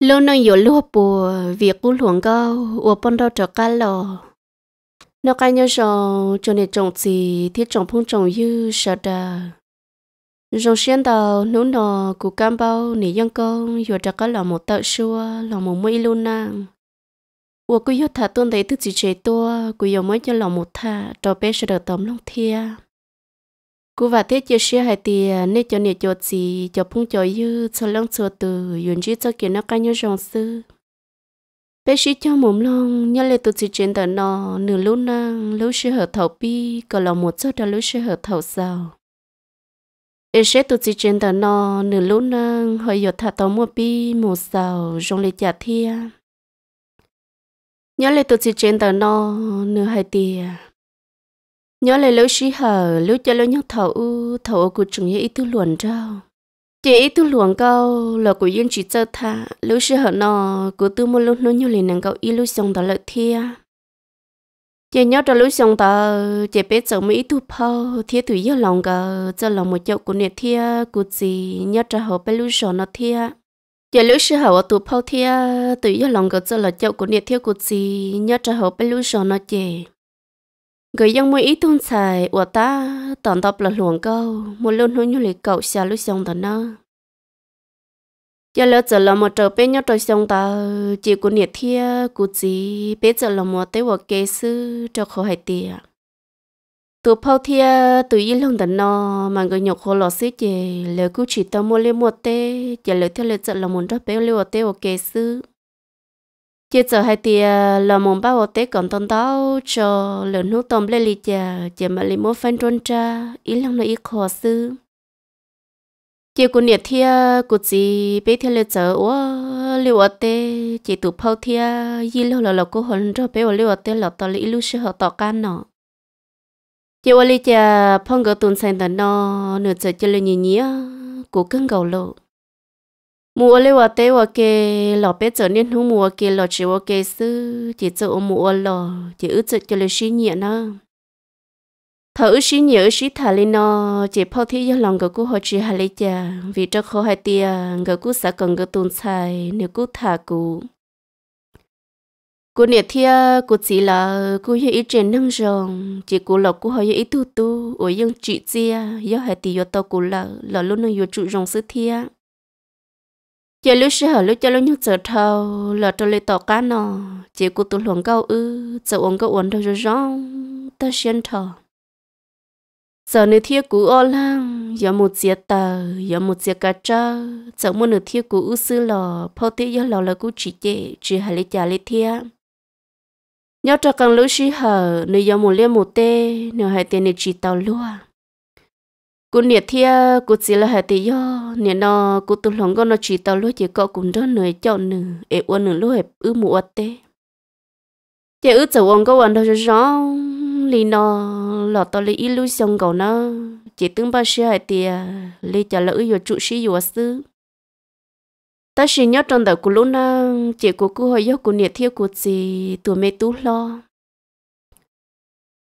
lúc nó yếu lúc bù việc cú luồng cơ ở bên đó cho cá lò nó cái nhớ rồi cho nên trồng gì thì trồng phong trồng như sợ đà rồi xuyên đầu nụ nọ cụ cam bao nỉ dân công vừa cho cá lò một tợ xua lò một mũi luôn nàng ủa cứ yếu thả tuôn thấy tức chỉ chế tua cứ yếu mới cho lò một thả cho bé sợ đỡ tóm long thia cú và thế chưa xe hay thì à, nên cho nè cho gì cho phong cho như cho lông cho từ yến chỉ cho kiến nó cái nhau rong sư bé sĩ cho mồm long nhớ lại tụi chị trên tờ nọ nửa lúc năng lúc sẽ hở thầu pi còn lòng một chút đó lúc sẽ hở thầu sao ế sẽ tụi chị trên tờ nọ nửa lúc năng hơi giọt thả tàu mua pi một sao rong lại trả thi nhớ lại tụi chị trên tờ nọ nửa hai tiền nhớ lại lâu xí hở lúc cho lâu nhắc thầu u thầu của chúng ý tư luồn trao chị ý tư luồn câu là của yên chỉ chơi tha lúc xí hở nó của tư mua lúc nó như liền nàng câu ý lúc xong đó lợi thia chị nhớ ra lúc xong đó chị bé chồng mỹ tu phao thia thủy yêu lòng cả cho lòng một chỗ của nhiệt thia của chị nhớ ra họ bé lúc xong nó thia giờ lúc xưa hậu tụ phao thia tự do lòng cỡ cho là chậu của nhiệt thiêu của chị nhớ ra hậu bé lúc xong nó chè người dân mới ít thôn xài của ta tận tập là luồng câu một luôn hướng như lì cậu xa lúc xong tao nó giờ lỡ giờ là một trở bên nhau trời xong ta chỉ có nhiệt thia của gì bây giờ là một tế của kế sư cho khó hại tiền tụ phao thia tụ yên lòng tao nó mà người nhọc khó lọ xí chè lỡ cứ chỉ ta mua lên một tế giờ lỡ theo lỡ giờ là một trở bên lỡ tế của kế sư chỉ giờ hai tia là một bao tế còn tôn tao cho lớn nút tôm lên lì chả chả mà lì mua phan trôn cha ý lăng nó ý khó sư chỉ cô nhiệt thia cô gì bé thia lê giờ ủa lưu ở tế chỉ tụ phao thia gì lâu là là cô hồn cho bé ở liu ở tê là tao lì lưu sư họ tao can nọ chỉ ở lì chả phong gỡ tuần sang tận nọ nửa giờ chỉ lì nhỉ nhỉ cô cưng gầu lộ mua lấy hoa tế hoa kê lọ bé trở nên hú mua kê lọ chỉ hoa kê sư chỉ cho ô mua lọ chỉ ước cho cho lấy xí nhẹ nó thở xí nhẹ xí thả lên nó chỉ phao thi do lòng của cô hoa chỉ hà lấy chả vì cho khó hai tia người cô xã cần người tồn xài nếu cô thả cô cô nè thia cô chỉ là cô yêu ý trên năng rồng chỉ cô lọ cô họ yêu ý tu tu ở những chị chia do hai tia do to cô là là luôn nó yêu trụ rồng sư thia giờ lúc xưa lúc cho lúc nhóc giờ thâu là cho lại tàu cá nọ chỉ cố tụ luyện cao ư giờ uống câu uống đâu rồi rong ta xuyên thọ giờ nửa thiết cụ ô lăng giờ một giờ tờ giờ một giờ cá trơ giờ một nửa thiết cụ ư sư lò phô thiết giờ lò là cụ chỉ chế chỉ hai lấy trả lấy thiết nhóc cho cần lúc xưa nửa giờ một liên một tê nửa hai tiền nửa chỉ tàu luôn cú nhiệt thia cú chỉ là hạt tí yo nhiệt nó cú tu lòng con nó chỉ tao lối chỉ có cũng đó nơi cho nửa ế uốn nửa lối ư mùa tê chỉ ư chỗ ông có uốn đâu cho rõ lì nó lọ tao lấy illusion cầu nó chỉ tương ba xe hạt tía lấy trả lỡ yo trụ sĩ yo sư ta chỉ nhớ trong đầu cú lúc na chỉ cú cú hồi yo cú nhiệt thia cú chỉ tuổi mê tú lo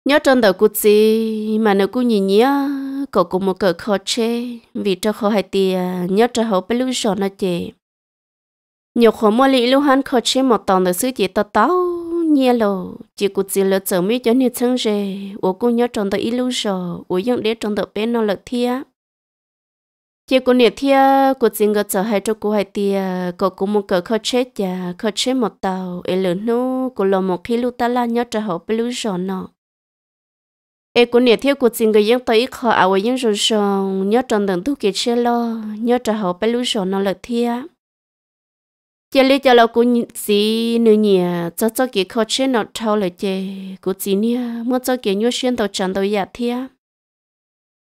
nhớ trong đầu cú chỉ mà nó cú nhìn nhá cổ cũng một cỡ khó chê vì cho khó hay tì à, nhớ cho hậu bé lưu sổ nó chê nhiều khó mua lý lưu hắn khó chê một tòn được sư chỉ tao tao nhẹ lô chỉ cụ chỉ lỡ chở mi cho nhiều chân rề ủa cũng nhớ trong tờ ít lưu sổ ủa dựng để trong tờ bên nó lợ thia chỉ cụ nhiệt thia cụ chỉ ngờ chở hai cho cụ hai tì à, cổ cũng một cỡ khó chê chả khó chê một tàu ấy lớn nô cụ lò một khi lưu ta la nhớ cho hậu bé lưu sổ nó ê cũng nhiệt thiếu của chính người dân tới khó à với dân rồi sòng nhớ trong đường thu kiệt xe lo nhớ trả hậu bé lũ sòng nó lật thia chè lý cho lo cũng gì nữa nhỉ cho cho cái khó xe nó thâu lại chế. của chính nhỉ muốn cho cái nhớ xuyên tàu chẳng tàu giả thia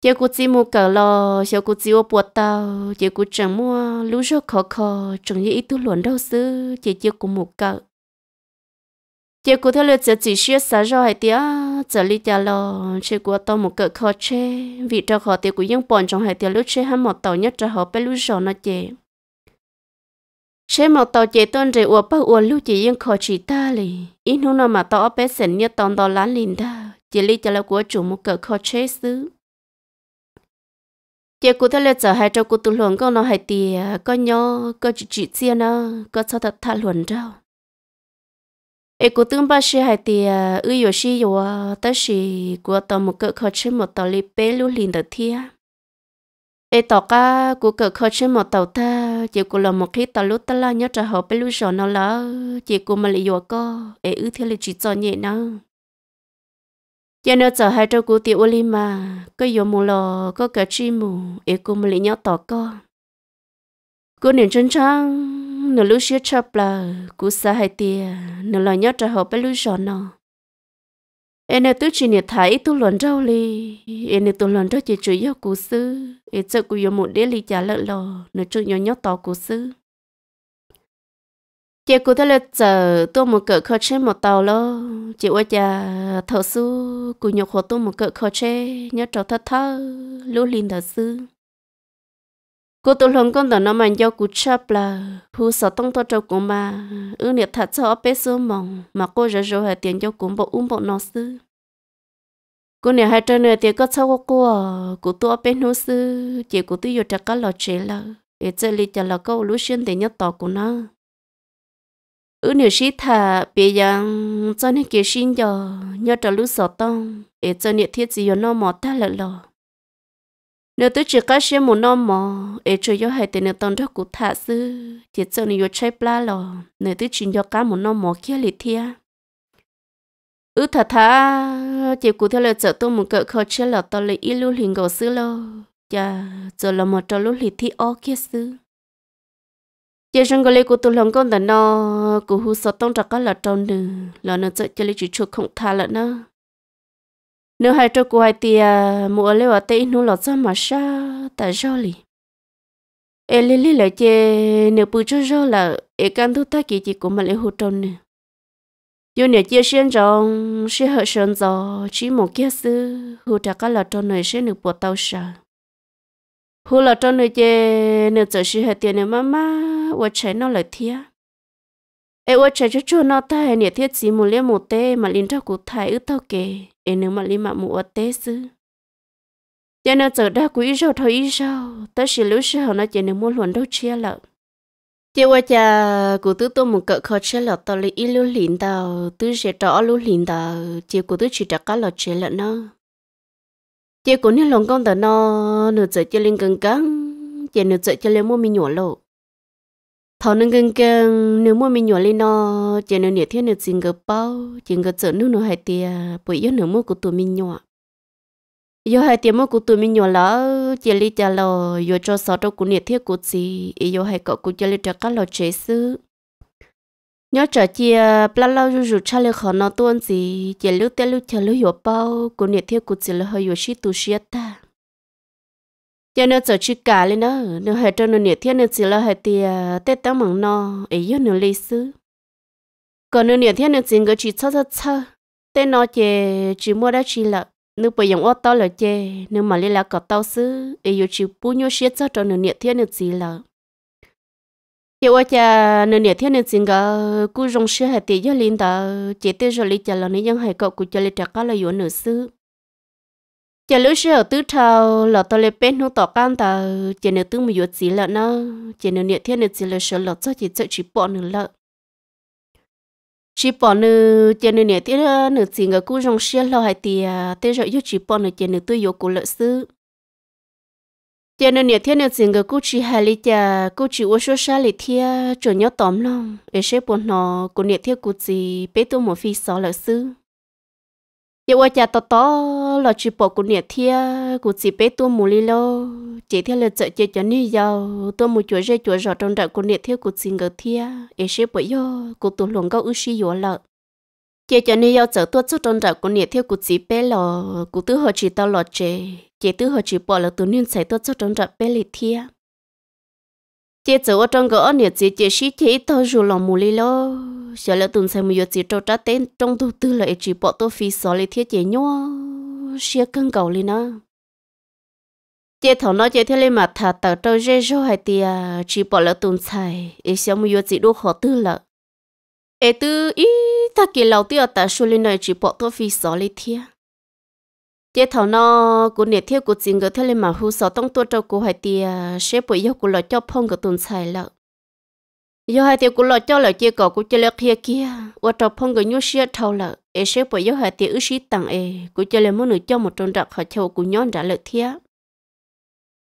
chè của chính mua cờ lo sau của chính ô bột tàu chè của chẳng mua lũ sòng khó khó chẳng như ít tu luận đâu xứ chè chè của một cờ chỉ cụ thể là chỉ chỉ xia xả rồi hay tiếc giờ lý tiếc lo chỉ của tao một cái khó chế vì cho họ tiếc của những bọn trong hai tiếc lúc chế hai một tàu nhất cho họ bé lúc rồi nó chế chế một tàu chế tuần rồi uo bao uo lúc chỉ những khó chỉ ta lì ít hôm nào mà tao bé sẵn nhất tao đó lán liền ta chỉ lý tiếc lo của chủ một cái khó chế xứ chỉ cụ thể là giờ hai cho cụ tu luận con nó hai tiếc con nhau con chỉ chỉ chia nó con sao thật thà luận đâu ấy cũng tương ba sĩ hay thì à, ư yo sĩ yo ta sĩ của tàu một cỡ khó chơi một tàu li bé lưu liền đầu thia ê tàu cá của cỡ khó chơi một tàu ta chỉ của là một khi tàu lúc ta la nhớ trả họ bé lưu giò nó là chỉ của mà li yo co ê ư theo li chỉ cho nhẹ nó giờ nó trở hai trâu của tiểu ô li mà có yo mù lò có cả chi mù ê của mà li nhớ tàu co cô niệm chân chăng nửa lúc xưa chập là cú xa hai tia nửa lo nhớ trả hộp bé lúc giọt nó em nè tôi chỉ nhớ thấy tôi luận rau li em nè tôi luận rau chỉ chủ yêu cú sư em sợ cú yêu một đế li trả lợn lò nửa chút nhỏ nhỏ tỏ cú sư chị cú thấy là giờ tôi một cỡ khó chế một tàu lo chị qua nhà thợ sư cú nhọc hộ tôi một cỡ khó chế nhớ trò thật thơ lũ linh thợ sư cô tôi lòng con đó nó mà do cú chắp là phụ sở tông to cho cô mà ư niệm thật cho bé sơ mỏng mà cô rồi rồi hay tiền cho cô bộ um bộ nó sư cô niệm hai trăm nữa tiền có sao của cô cô ở bên nó sư chỉ cô tự yêu trắc cá lọ chế là để chơi li cho là câu lú xuyên để nhớ tỏ của nó ư niệm sĩ thà bây giờ cho nên kia xin giờ nhớ trả lú sở tông để chơi niệm thiết gì nó mỏ ta lại lò nếu tôi chỉ có xem một năm mà ở chỗ yo hay thì nếu tông cho cụ thả sư thì cho nên yo chơi pla lo nếu tôi chỉ yo cá một năm mà kia lì thia ừ thả thả, chỉ cụ theo lời chợ tôi một cỡ khó chơi là tôi lấy lưu hình gầu sư lo chà giờ là một trò lưu lì thi o kia sư giờ gọi cái cụ tôi lòng con đàn nó cụ hú sợ tông trạc cái là tròn nữa là nó chơi chơi lấy chỉ chuột không thả là nó nếu hai trâu của hai tia mua lấy ở tây nó lọt ra mà sa ta rau lì e lì lì lại chê nếu bự cho rau là e can thu ta kỳ chỉ của mà lấy hụt trôn nè do nếu chia sen rong sẽ hợp sơn gió chỉ một kia sư hồ ta cả là trôn này sẽ được bột tàu sa hồ là trôn này chê nếu giờ sẽ hai tia nếu má má và trái nó lại thiệt em ơi trời chú nó ta nè thiết gì một liên một tê mà liên cho cụ thái ư tao kề em nếu mà liên mà một tê sư giờ nó giờ đã quý rồi thôi ý sao ta chỉ lúc sau nó chỉ nếu mua luận đâu chia lợn chị qua cha cụ tứ tôi một cỡ khó chia lợn tao lấy ý lúc liền tao tứ sẽ trỏ lúc liền tao chị cụ tứ chỉ trả cá lợn chia lợn nó chị cụ nếu lòng con tao nó nửa giờ chơi lên căng căng chị nửa giờ chơi lên mua mi nhổ lợn thọ nâng gần gần nếu mua mình nhỏ lên nó chỉ nên nhiệt thiết nên chỉnh cái bao chỉnh cái chợ nước nó hay tiền bởi yếu nếu mua của tụi mình nhỏ yêu hay tiền mua của tụi mình nhỏ là chỉ lấy trả lò yếu cho sáu đâu của nhiệt thiết của chị yếu hay cậu của chỉ lấy trả các lò chế sư nhớ trả chia plá lau rú rú cha lấy khó nó tuôn gì chỉ lưu té lưu chờ lưu yếu bao của nhiệt thiết của chị là hơi yêu shit tu shit ta giờ nó trở chỉ cả lên nó nó hệ cho nó nhiệt thiên nó chỉ là hệ tia tết tao mong nó ấy yêu nó lấy xứ còn nó nhiệt thiên nó chỉ có chỉ cho cho cho tết nó chỉ chỉ mua đã chỉ là nó bây giờ ót tao là chè nó mà lấy là có tao xứ ấy yêu chỉ bu nhiêu xiết cho cho nó nhiệt thiên nó chỉ là giờ qua cha nó nhiệt thiên nó chỉ có cú rong xứ hệ tia yêu lên đó chỉ tết rồi lấy chả là nó vẫn hệ cậu cú cho lấy trả cá là yêu nó xứ giờ lúc xưa tứ thầu là tôi lấy bên nó tỏ can ta chỉ nếu tứ mình yuột gì lợn nó chỉ nếu niệm thiên nếu gì là sợ lọt cho chỉ sợ chỉ bỏ nữa lợn chỉ bỏ nữa chỉ nếu niệm thiên nữa chỉ người cũ trong xe lo hay thì à, thế rồi yêu chỉ bỏ nữa chỉ nếu tôi yêu cũ lợn sư chỉ nếu niệm thiên nữa chỉ người cũ chỉ hay lý cha cũ chỉ uống số xa lý thiên chuẩn nhớ tóm lòng để sẽ bỏ nó cũ niệm thiên cũ chỉ, bé tôi một phi sáu lợn sư yêu qua nhà to to là chỉ bỏ của nhà thia của chỉ bé tôi mù li lo chỉ thia là chợ chơi cho ni giàu tôi mù chuột rơi chuột rọt trong đợt của nhà thia của chỉ ngờ thia ấy e sẽ bởi do của tôi luồng gấu ư si yếu lợ chơi cho ni giàu chợ tôi chút trong đợt của nhà thia của chỉ bé lò của tứ họ chỉ tao lò chơi chỉ tứ họ chỉ bỏ là tôi nên xài tôi chút trong đợt bé li thia chế chỗ ở trong gõ nè chế chế sĩ thế thôi dù lòng mù lì lo sợ là tuần sau một chế trâu trá tên trong thu tư lại chỉ bỏ tôi phi sợ lấy thiết chế nhó xe cân cầu lên nó chế thọ nói chế thế lên mà thà tờ trâu dê rô hay tia chỉ bỏ lỡ tuần sau ít sợ một chế đua khó tư lợ ê tư ý ta kỳ lâu tia tại số lên này chỉ bỏ tôi phi sợ lấy thiết chế thầu nó cũng nè thiết cũng chính cái thế lên mà hú sợ tông tua cho cũng hai tiề sẽ bụi yêu cũng lo cho phong cái tuần xài lợ yêu hai tiề cũng lo cho lợ chế cỏ của chơi lợ kia kia qua trâu phong cái nhu sĩ thầu lợ e sẽ bụi yêu hai tiề ứ sĩ tặng e của chơi lên muốn được cho một trong đặc họ châu của nhón đã lợ thiếc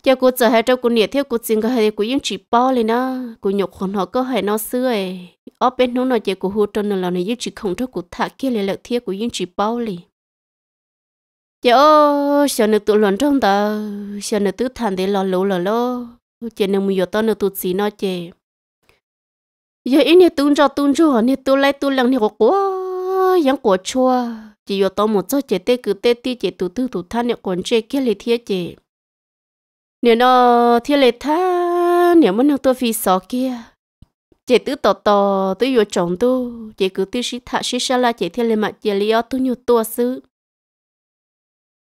giờ cô chờ hai trâu cô nhiệt thiết cô chính cái hai của yên chỉ bao lên đó, của nhục hồn họ có hai nó xưa ấy ở bên nó nói chị của hú trâu nó là nó chỉ không trâu của thả kia lại lợt thiệt cô yên chỉ bao liền giờ sợ nước tụ luận trong ta sợ nước tứ thản để lo lũ lỡ lô chị nên mua giờ tao nước tụ gì nó chị giờ ít nhiều tuôn cho tuôn cho họ nhiều tuôn lấy tuôn lần nhiều quá giống của chua chị giờ tao một số chị tê cứ tê tê chị tụ tứ tụ than nhiều còn chơi kia lấy thiết chị nếu nó thiết lấy than nếu mà nó tôi phi sợ kia chị tứ tò tò tứ vô chồng tu chị cứ tứ sĩ thạ sĩ sa la chị thiết lên mặt chị lấy ở tu nhiều tua xứ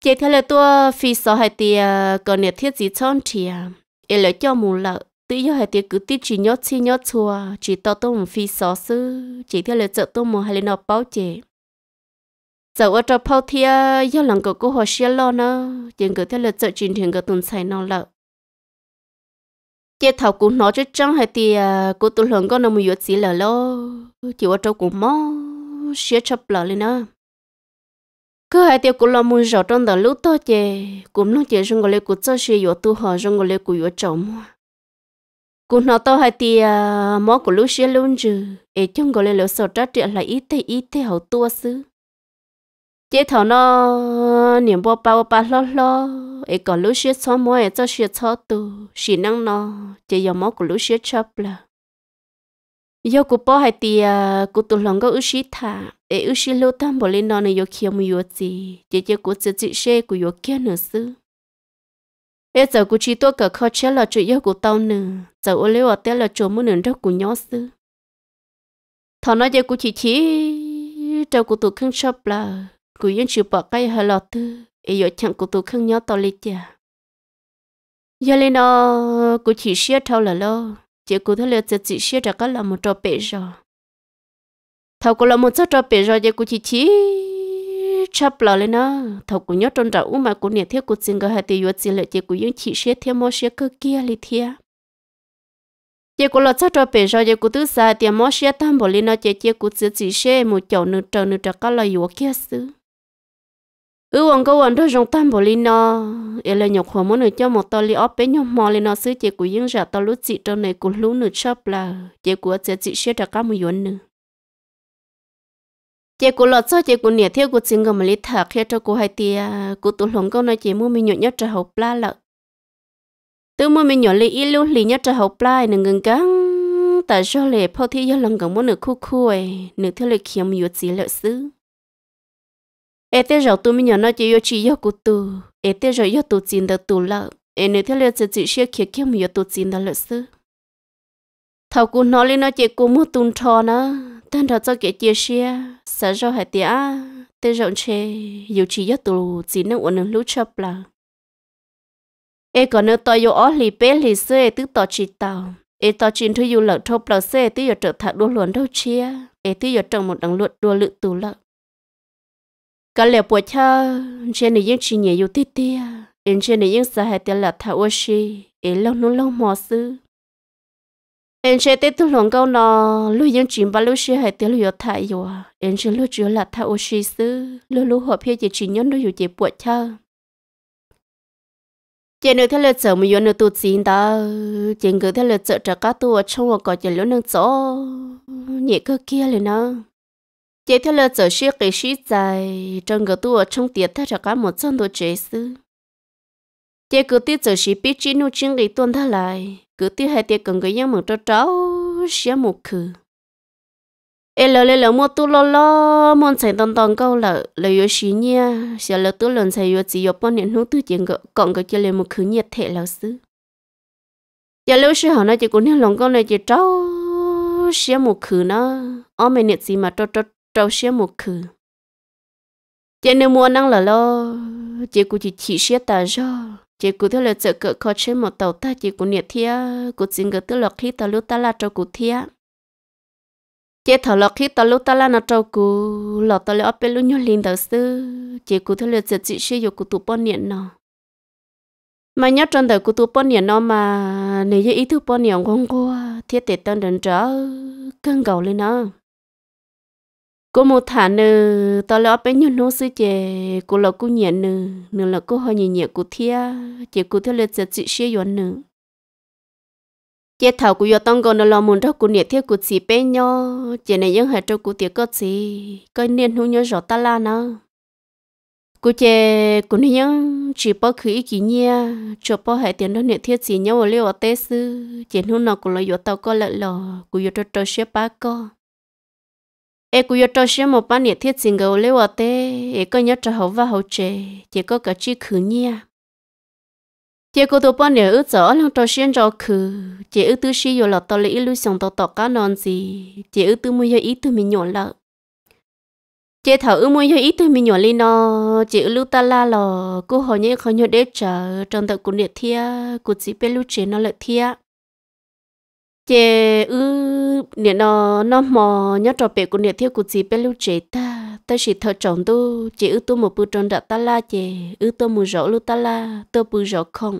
chị theo lời tua phi so hai tia à, còn nhiệt thiết gì chọn thì em à? lấy cho mù lợ tự do hai tia cứ tiếp chỉ nhót chi nhót chùa chỉ to tôi một phi so sư chỉ theo lời chợ tôi một hai lên nộp báo chị giờ ở trong bao thia do lần cậu cô họ xia lo nó chỉ cứ theo lời chợ truyền thiền cậu tuần xài nó lợ chị thảo cũng nói cho trăng hai tia à, cô tuần lần con nó mua yuột gì lợ lo chỉ ở trong cũng mò xia chập lợ lên nữa cứ hai tiêu cũng lo muốn rõ trong đời lúc to chè cũng lúc chè rong lấy cũng cho xe yo tu họ rong lấy cũng yo chồng mua cũng nó to hai tia à, mó của lúc xe luôn chứ ấy trong gọi lấy lỡ sợ trát chuyện là ít thế ít thế hậu tua xứ chế thọ nó niệm bao bao ba lo lo ấy còn lúc xe xóa mó ấy cho xe cho tu xì năng nó chế yo mó của lúc xe chập là yo ku po hai ti ah, ku tu long go ushi tha e ushi lo tâm bỏ lên no ne yo khia mu yo chi je je ku chi chi she ku yo kia ne su e zo ku chi to ka kho che là chu yo ku tao ne zo ô le wa te là chu mu ne ro ku nyo su tho no je ku chỉ chi to ku tu khang shop la ku yin chi pa cái hơi la tư, e yo chẳng ku tu khang nhớ tao le cha yo le no ku chi she thao la lo chỉ cụ thể là chỉ chỉ xe trả cái là một trò bể rồi thầu cũng là một số trò bể rồi chỉ cụ chỉ chỉ chắp lò lên nó thầu cũng nhớ trong trào u mà cũng nhớ theo cụ xin gọi hai tỷ yuan xin lại chỉ cụ những chỉ xe thêm mua xe cơ kia li thia chỉ cụ là số trò bể rồi chỉ cụ thứ sai tiền mua xe tam bộ lên nó chỉ chỉ cụ chỉ chỉ xe một chậu nửa trầu nửa trả cái là yếu kia xứ ừ ông có ông đó rong tam bồ li nó em là nhọc hòa mỗi người cho một tờ li óp bé nhóc mò li nó xứ chị của yến ra tao lú chị trong này của lú nửa chớp là chị của chị chị sẽ đặt cả một yuan nữa chị của lọt sao chị của nè theo của chị ngầm li thả khi cho cô hai tia của tụ lòng câu nói chị mua mình nhọn nhất cho hậu pla lợ từ mua mình nhọn li ít lú li nhất cho hậu pla nè ngừng căng tại sao lệ phô thi yến lòng gần mỗi nửa khu khu ấy nửa theo lệ kiếm một yuan chị lợ xứ ê thế rồi tụi mình nhớ nó chỉ yêu chỉ yêu của tụ ê thế rồi yêu tụ chín đó tụ lợ ê nếu thế là sẽ chỉ sẽ kia kia mình yêu tụ chín đó lợ sư thầu cụ nó lên nó chỉ cụ muốn tụn trò nó tên đó cho kia chia sẻ sợ rồi hay tiếc thế rồi chê yêu chỉ yêu tụ chín nó uốn lú chập là ê còn nếu tôi yêu ở lì bé lì sư ê tức tỏ chỉ tàu ê tỏ chỉ thôi yêu lợ thô lợ sư ê tức yêu trở thạc đua luận đâu chia ê tức yêu trồng một đằng luận đua lự tụ lợ có lẽ bữa cha trên này những chuyện nhẹ yêu tít tia em trên này những sợ hãi tiền là thảo ô xì em lâu nung lâu mò sư em trên tết tu lòng câu nọ lúc những chuyện ba lúc xì hại tiền lúc yêu thải yêu em trên lúc chưa là thảo ô xì sư lúc lúc họ phía chị chị nhớ lúc yêu chị bữa cho chị nữ thế là sợ mà yêu nữ tu chín ta chị cứ thế là sợ trả cá tu ở trong một cõi chị lúc nữ chỗ nhẹ cơ kia lên nó chế theo lời giờ xưa cái sĩ dài trong cái tuổi trong tiệt thay cho cả một trăm tuổi chế sư chế cứ tiết giờ sĩ biết chỉ nu chuyên cái tuần thay lại cứ tiết hai tiết cần cái yang mừng cho cháu xé một khử ê lỡ lỡ lỡ mua tu lỡ lỡ muốn chạy tông tông câu lỡ lỡ yếu sĩ nha xé lỡ tu lần chạy yếu chỉ yếu bọn nhiêu nút tu chuyện cái còn cái kia lên một khử nhiệt thể lão sư giờ lỡ sư hỏi nói chỉ cũng nên lòng câu này chỉ cháu xé một khử nó ông mình nhiệt gì mà cho cho trâu xía một khử chị nếu mua năng là lo chị cũng chỉ chỉ xía ta do chị cũng thế là trợ cỡ khó trên một tàu ta chị cũng nhiệt thia cũng chính cái tức là khi ta lúc ta là trâu cũng thia chị thở là khi ta lúc ta là nó trâu cũng lọ ta lại bê lúc nhau liền đầu sư chị cũng thế là chợ chị xía dục cũng tụ bao nhiệt nó mà nhớ trong đời của tôi bao nhiêu nó mà nếu như ý thức bao nhiêu con qua thiết tệ tân đến trở cân gầu lên nó cô một thả nè tao lỡ bé nhau nô sư chè cô lỡ cô nhẹ nè nè là cô hơi nhẹ nhẹ cô thia chè cô thia lệ chè chị xe yon nè chè thảo cô yo tông còn nó lo muốn đâu cô nhẹ thia cô chỉ bé nhau chè này những hạt trâu cô tiếc có gì coi niên hú nhớ rõ ta la nè cô chè cô nhớ những chỉ bỏ khử ý kỹ nhia cho bỏ hệ tiền đó nhẹ thia chỉ nhau ở liều ở tết sư chè hú nào cô lo yo tao có lợ lò cô yo cho trâu xe ba co e cú yo cho xem một bán nhiệt thiết xin gấu lấy vào tê e có nhớ cho hậu và hậu chế chỉ có cả chi khử nhia chỉ có tụ bán nhiệt ước rõ lòng cho xem cho khử chỉ ước tư sĩ yo là tao lấy lưu xong tao tao cá non gì chỉ ước tư mua yo ý tư mình nhổ lợ chỉ thảo ước mua yo ý tư mình nhổ lên nó chỉ ước lưu ta la lò cú họ nhớ khó nhớ để chờ trong tàu cú nhiệt thiết cú chỉ biết lưu chế nó lợi thiết chế ư nè nó nó mò nhớ trò bể của nè thiếu của chị bé lưu chế ta ta chỉ thợ chọn tu chế ư tu một bữa tròn đã ta la chế ư tu một rõ lưu ta la tu bữa rõ không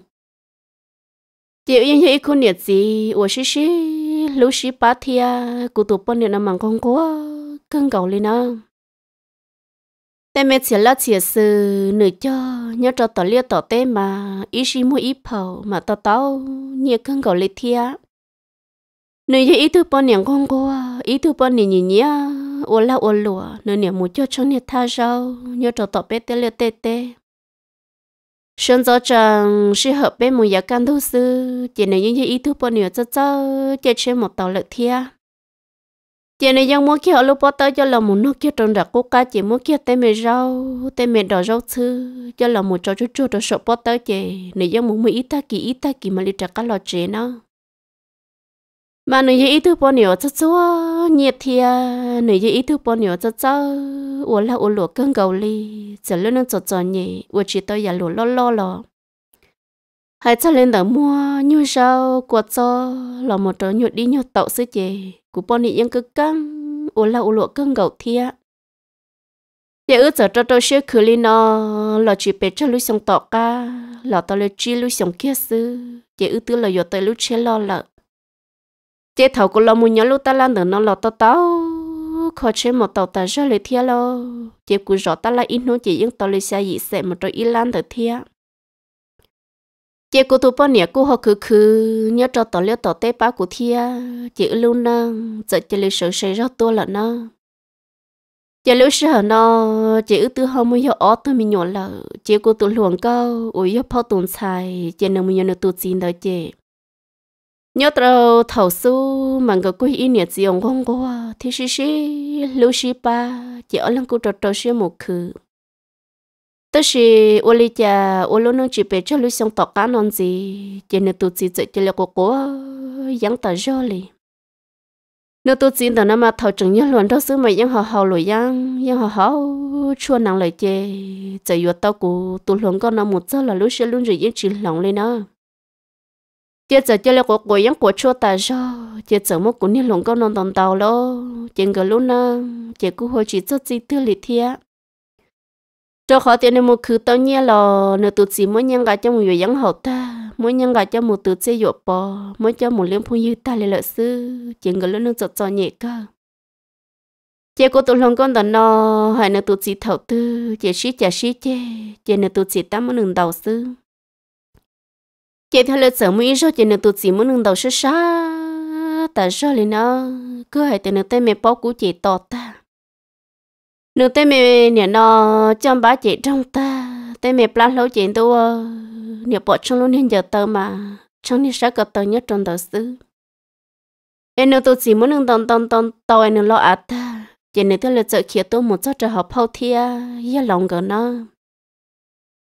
chế yên hiểu của nè gì ủa xí xí lưu xí bá thia của tụ bọn nè nó mang con quá cưng cầu lên nó tại mẹ chỉ là chỉ sự nửa cho nhớ trò tỏ lia tỏ tê mà ý xí mua ý phẩu mà tao tao nhớ cưng cầu lên thia nếu giờ ý thức bọn nhàng con cô ý thức bọn nhì nhì nhỉ ô la ô lúa nếu nhàng muốn cho cho nhẹ tha rau nhớ cho tọt bé tê lê tê tê sơn gió chẳng sẽ hợp bé mùi giá can thu sư chỉ những như ý thức bọn nhàng cho cho chỉ chơi một tàu lợt thia chỉ nếu giang muốn kia lúc bắt tới cho là muốn nó kia trồng đặc cô cá chỉ muốn kia tê mè rau tê mè đỏ rau sư cho là muốn cho chú chú đó sợ bắt tới chỉ nếu giang muốn mua ít ta kỳ ít ta kỳ mà lì trả cá lọ chế nó mà nữ ý thức bao nhiêu cho cho nhiệt thì à, nữ ý thức bao nhiêu cho cho ủa là ủa lụa cơn cầu li giờ lên nó cho cho nhỉ ủa chỉ tôi giờ lụa lo lo lo hãy cho lên đỡ mua như sao của cho là một trò nhụt đi nhụt tậu sứ chè của bao nhiêu những căng ủa là ủa lụa cơn cầu thia giờ ước giờ cho tôi sẽ khử lên nó là chỉ bé cho lũ xong tọt ca là tôi lấy chỉ lũ xong kia sư giờ ước tư là giờ tới lúc sẽ lo lợ chế thầu của lo mu nhớ lúc ta lan nó lo tao tao khó chế một tàu ta ra lấy thia lo chế cú rõ ta là ít nô chỉ những tàu lấy xe gì sẽ một trôi ít lan tới thia chế cú tụ bao nhiêu cú họ khứ khứ nhớ cho tàu liêu tàu tê ba cú thia chế lưu năng giờ chế lấy sợ sẽ rất to là nó chế lưu sợ nó chế ư tư hôm mới hiểu ó tôi mình nhổ lợ chế cú tụ luồng câu ủi hiểu phao tồn xài chế nào mình nhớ nó tụ chín đó chế nhớ trâu thầu su mà người quý ý nhiệt gì ông không có thì xí xí lưu sĩ ba chỉ ở lăng cô trâu trâu xí một khứ tức là ô li cha ô lô nông chỉ bé cho lưu xong tọt cá non gì chỉ nên tụt gì chỉ là cô cô giăng tờ gió li nếu tụt gì tờ nó mà thầu chừng nhớ luôn đâu xứ mà giăng hò hò lùi giăng giăng hò hò chua nặng lời chê chỉ vừa tao cô tụt luôn con nó một giờ là lưu xí luôn rồi yên chỉ lòng lên nó chị giờ chơi lại có cô yếm của chua ta cho chị giờ mua cũng nên lòng con non tòng tàu lo chị ngờ lúc nào, chị cứ hồi chỉ cho chị tư lì thia cho khó tiền nên mua cứ tao nhẹ lo nửa tụt gì mỗi nhân gà cho một người yếm hậu ta mỗi nhân gà cho một tụt chơi dọa bò mỗi cho một liếm phun như ta lại lợi sư chị ngờ lúc nương chọt cho nhẹ cơ chị cô tụi lòng con tao no hay nửa tụt gì thầu tư chị xí chả xí chê chị nửa tụt gì ta mới nương đầu sư chị theo lời sở mới rồi chị nửa tụt chỉ muốn nâng đầu sơ sa tại sao lên nó cứ hãy từ nửa tay mẹ bó của chị to ta nửa tay mẹ nè nó chăm bá chị trong ta tay mẹ plát lâu chị tôi, nè bỏ trong luôn nên giờ tơ mà trong đi sát cặp tơ nhất trong đời xứ em nửa tụt chỉ muốn nâng tông tông tông tàu em nửa lo át ta chị nửa theo lời sở kia tôi một chút trợ hợp hậu thia yên lòng gần nó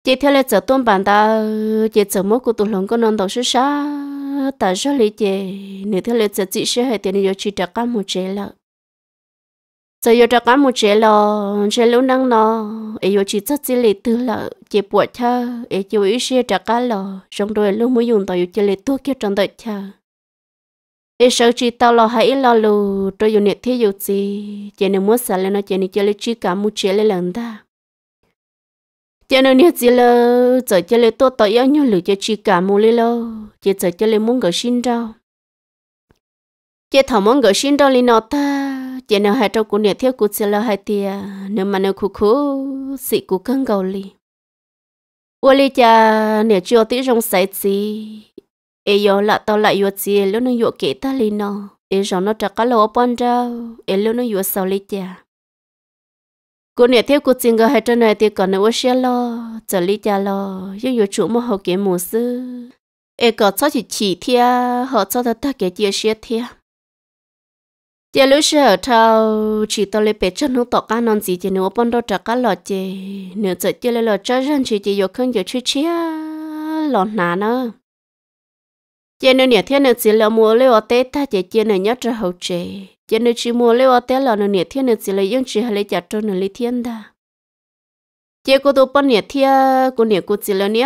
chị theo lệ chợ tôm bàn ta chị chợ mốt của tụi lòng có non đầu sứ sá ta rất lý chị nếu theo lệ chợ chị sẽ hay tiền yêu chị trả cá một chế lợ giờ yêu trả cá một chế lợ chế lũ năng nó yêu chị rất chỉ lý tư lợ chị buộc cha yêu chị ý sẽ trả cá lợ trong đôi lúc mới dùng tàu yêu chị lý thuốc kia trong đời cha ý sợ chị tao lo hãy lo lù tôi dùng nhiệt thiết yêu chị chị nếu muốn xả lên nó chị nếu chơi lý chị cả một chế lợ lần ta cho nên nhớ gì là giờ cho lấy tôi tới yếu nhau lửa cho chị cả mù lấy lo chị giờ cho lấy muốn gửi xin đâu chỉ thầm muốn gửi xin đâu lấy nó ta chỉ nào hai trâu của nhà thiếu của chị là hai tia nếu mà nếu khu khu sĩ cũng cần gầu li ô li cha nhà chưa tí rong sải gì ấy yếu là tao lại yếu gì lúc nó yếu kể ta lấy nó ấy rồi nó trả cả lỗ bón rau ấy lúc nó yếu sau li cha cô nè theo cô chính cái hai chân này thì còn nữa xe lo trở lý cha lo yêu yêu chủ mà học kiếm mua sư ai có cho chỉ chỉ thia họ cho ta ta cái chia xe thia giờ lúc sợ thâu chỉ tao lấy bé chân nó tọt cá non gì thì nữa bọn đó trả cá lọt chè nếu giờ chỉ lấy lọt chơi dân chỉ chỉ yêu không yêu chơi chia lọt nà nữa chị nữa nè thiên nữa chỉ là mua leo té ta chị chị nữa nhớ cho hậu chị chị nữa chỉ mua leo té là nữa nè thiên nữa chỉ là yên chỉ hay lấy chặt cho nữa lấy thiên ta chị cô tôi bận nè thiên cô nè cô chỉ là nè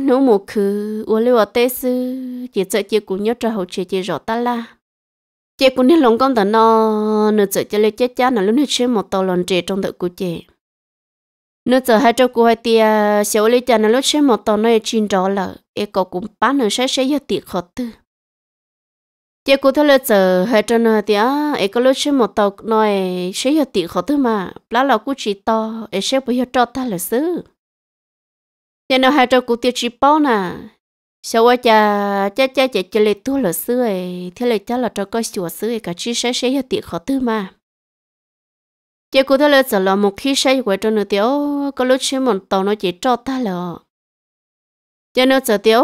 nấu mua khứ mua leo té sư chị sợ chị cũng nhớ cho hậu chị chị rõ ta la chị cũng nè lòng con ta nó nữa sợ chị lấy chết cha nữa lúc nè chơi một tàu lon trẻ trong tự của chị nó giờ hai cháu cô hai tia xéo lấy chân nó lúc xem một tàu nó chín rõ là e có cũng bán nó sẽ sẽ giờ tiệt khó tư chị cô thấy là giờ hai cháu nó tia e có lúc xem một tàu nó sẽ giờ tiệt khó tư mà lá là cô chỉ to e sẽ bây giờ cho ta là xứ chị nó hai cháu cô tia chỉ bao nè sau qua cha cha cha chị chị lấy tu là xứ ấy thế là cha là cho coi chùa xứ e cả chỉ sẽ sẽ giờ tiệt khó tư mà chị cụ thể là giờ là một khi say quay cho nữa tiểu có lúc xem một tàu nó chỉ cho ta là cho nên giờ tiểu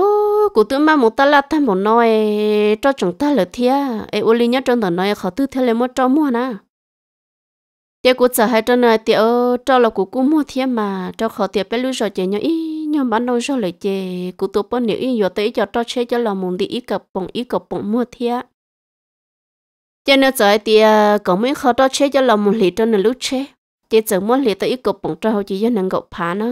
cụ tưởng mà một ta là ta một nói cho chúng ta là thia ấy ô linh nhất trong tàu nói khó tư thế là một cho mua nè chị cụ giờ hai trong này tiểu cho là cụ cũng mua thia mà cho khó tiệp bé lúc rồi chị nhớ ý nhưng bán đâu rồi lại chị cụ tôi bán nhiêu ý giờ tới cho cho chơi cho là muốn đi ý cặp bông ý cặp bông mua thia cho nên giờ thì ờ, cũng mới khó đó chế cho lòng một cho nên lúc chế chỉ giờ muốn lít tới ít cục bụng cho chỉ cho nàng gọc phá nó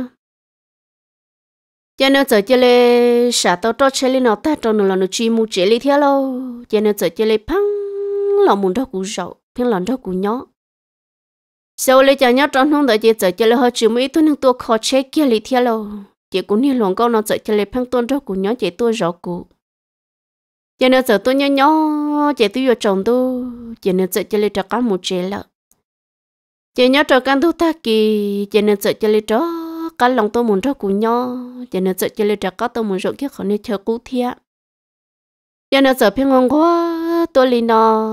cho nên giờ chỉ lê xả tao cho chế lên nó ta cho nó là nó chi mu chế lê theo lo cho nên giờ chỉ lê phăng lòng muốn đó cũng sầu, phăng lòng đó cũng nhỏ sau lê cho nhớ trong hôm đó chỉ giờ chỉ lê họ chỉ mới tôi nên tôi khó chế kia lê theo lo chỉ cũng như lòng câu nó giờ chỉ lê phăng tôi đó cũng nhỏ chỉ tôi rõ cũng giờ nó giờ tôi nhớ nhớ chị tôi vừa chồng tôi giờ nó giờ chơi cho cá một chế lợ chị nhớ cho căn tôi ta kỳ giờ nó giờ chơi cho cá lòng tôi muốn cho cú nhớ giờ nó giờ chơi cho cá tôi muốn rộng kia khỏi nên chờ cú thiệt giờ nó giờ phiên ngon quá tôi lì nọ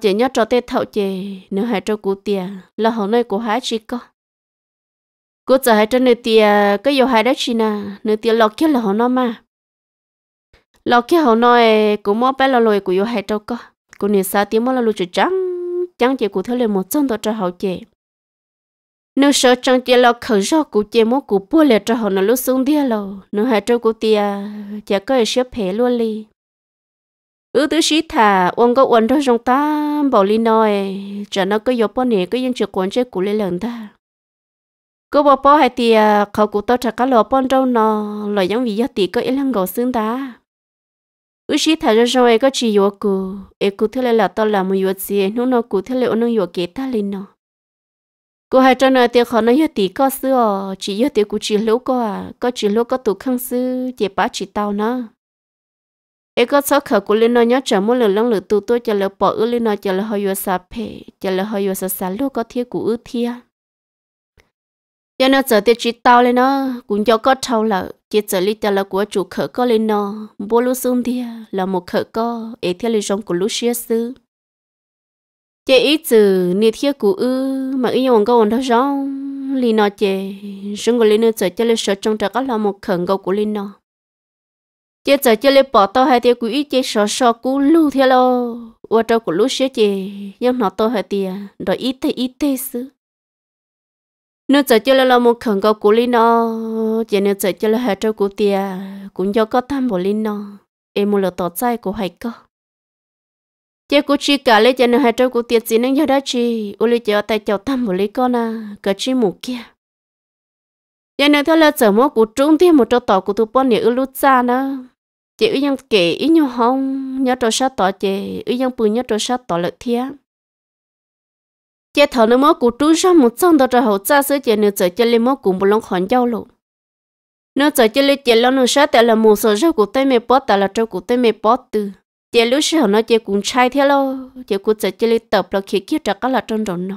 chị nhớ cho tết thậu chị nếu hai cho cú tiền là hậu nơi của hái chị có cô giờ hai cho nơi tiền cái dầu hái đó chị nè nơi tiền lọt kia là hậu nó mà lo kia hậu nói cũng mua bé lo lôi của yêu hai trâu co của nửa xa tiếng mua lo lôi chỉ trắng trắng chỉ của thưa lên một chân đó cho hậu chị nếu sợ trắng chỉ lo khởi do của chị mua của bua lẹ cho hậu nó lúc xuống đi lo nửa hai trâu của tia chả có sẽ phê luôn đi. ứ thứ sĩ thả ông có ông thôi trong ta bảo li nói chả nó có dọc bọn này có yên chuyện quan chế của lê lần ta cô bảo bảo hai tia khẩu của tao chả cá lọ bọn đâu nó lời giống vì gia tỷ có ít lăng gạo xương ta u sĩ thà cho rồi có chỉ yếu cụ e cụ lại là tao làm một yếu gì nó nó cụ thế là ông yếu kế ta lên nó Cô hai cho nó tiêu khó nó yếu tí có xưa chỉ yếu tiêu cụ chỉ lỗ có à có chỉ lỗ có tụ khăn sư chỉ bá chỉ tao nó e có số khẩu cụ lên nó nhớ chờ mỗi lần lần lượt tụ tôi chờ lỡ bỏ ư lên nó chờ lỡ hơi yếu sa phe chờ lỡ hơi yếu sa sa lỗ có thiết cụ ư thiết giờ nó chờ tiêu chỉ tao lên nó cũng cho có trâu lợ chỉ trở lại tiêu là của chủ khởi co lên nó bố lũ xung thia là một khởi co ế theo lý trong của lũ xia sư chị ít giờ nị thiết của ư mà ý nhon câu đó rong lý nó chê chúng của lý nó trở cho lý sợ trong trạc là một khẩn cầu của lý nó chị trở cho lý bỏ tao hai tiêu của ít chị sở sợ của lũ theo lo qua trâu của lũ xia chị nhưng nó tao hai tiêu rồi ý thế ý thế sư nếu giờ cho là một khẩn có của linh nó chỉ nếu giờ cho là hết trâu của tia cũng do có tham của linh nó em muốn là tỏ trái của hai cơ chỉ của chị cả lấy cho nên hai trâu của tia chỉ nên nhớ đó chị ô lấy cho tại cháu tham của lấy con à cả chị mù kia giờ nếu theo là giờ mua của trung thì một trâu tỏ của tụi bọn này ư lút xa nữa chị ư nhân kể ý nhau không nhớ trâu sát tỏ chị ư nhân bự nhớ trâu sát tỏ lợi thiệt chế thở nó mốt của trú ra một trong đó ra hậu cha sứ chế nửa chở chế lên mốt cùng một lon khoản giao lộ nửa chở chế lên chế lon nửa sát tại là một số rau của tây mẹ bó tại là rau của tây mẹ bó từ chế lúc sau nó chế cũng trai thế lo chế cũng chở chế lên tập là khi kia trả các là trong rộn nó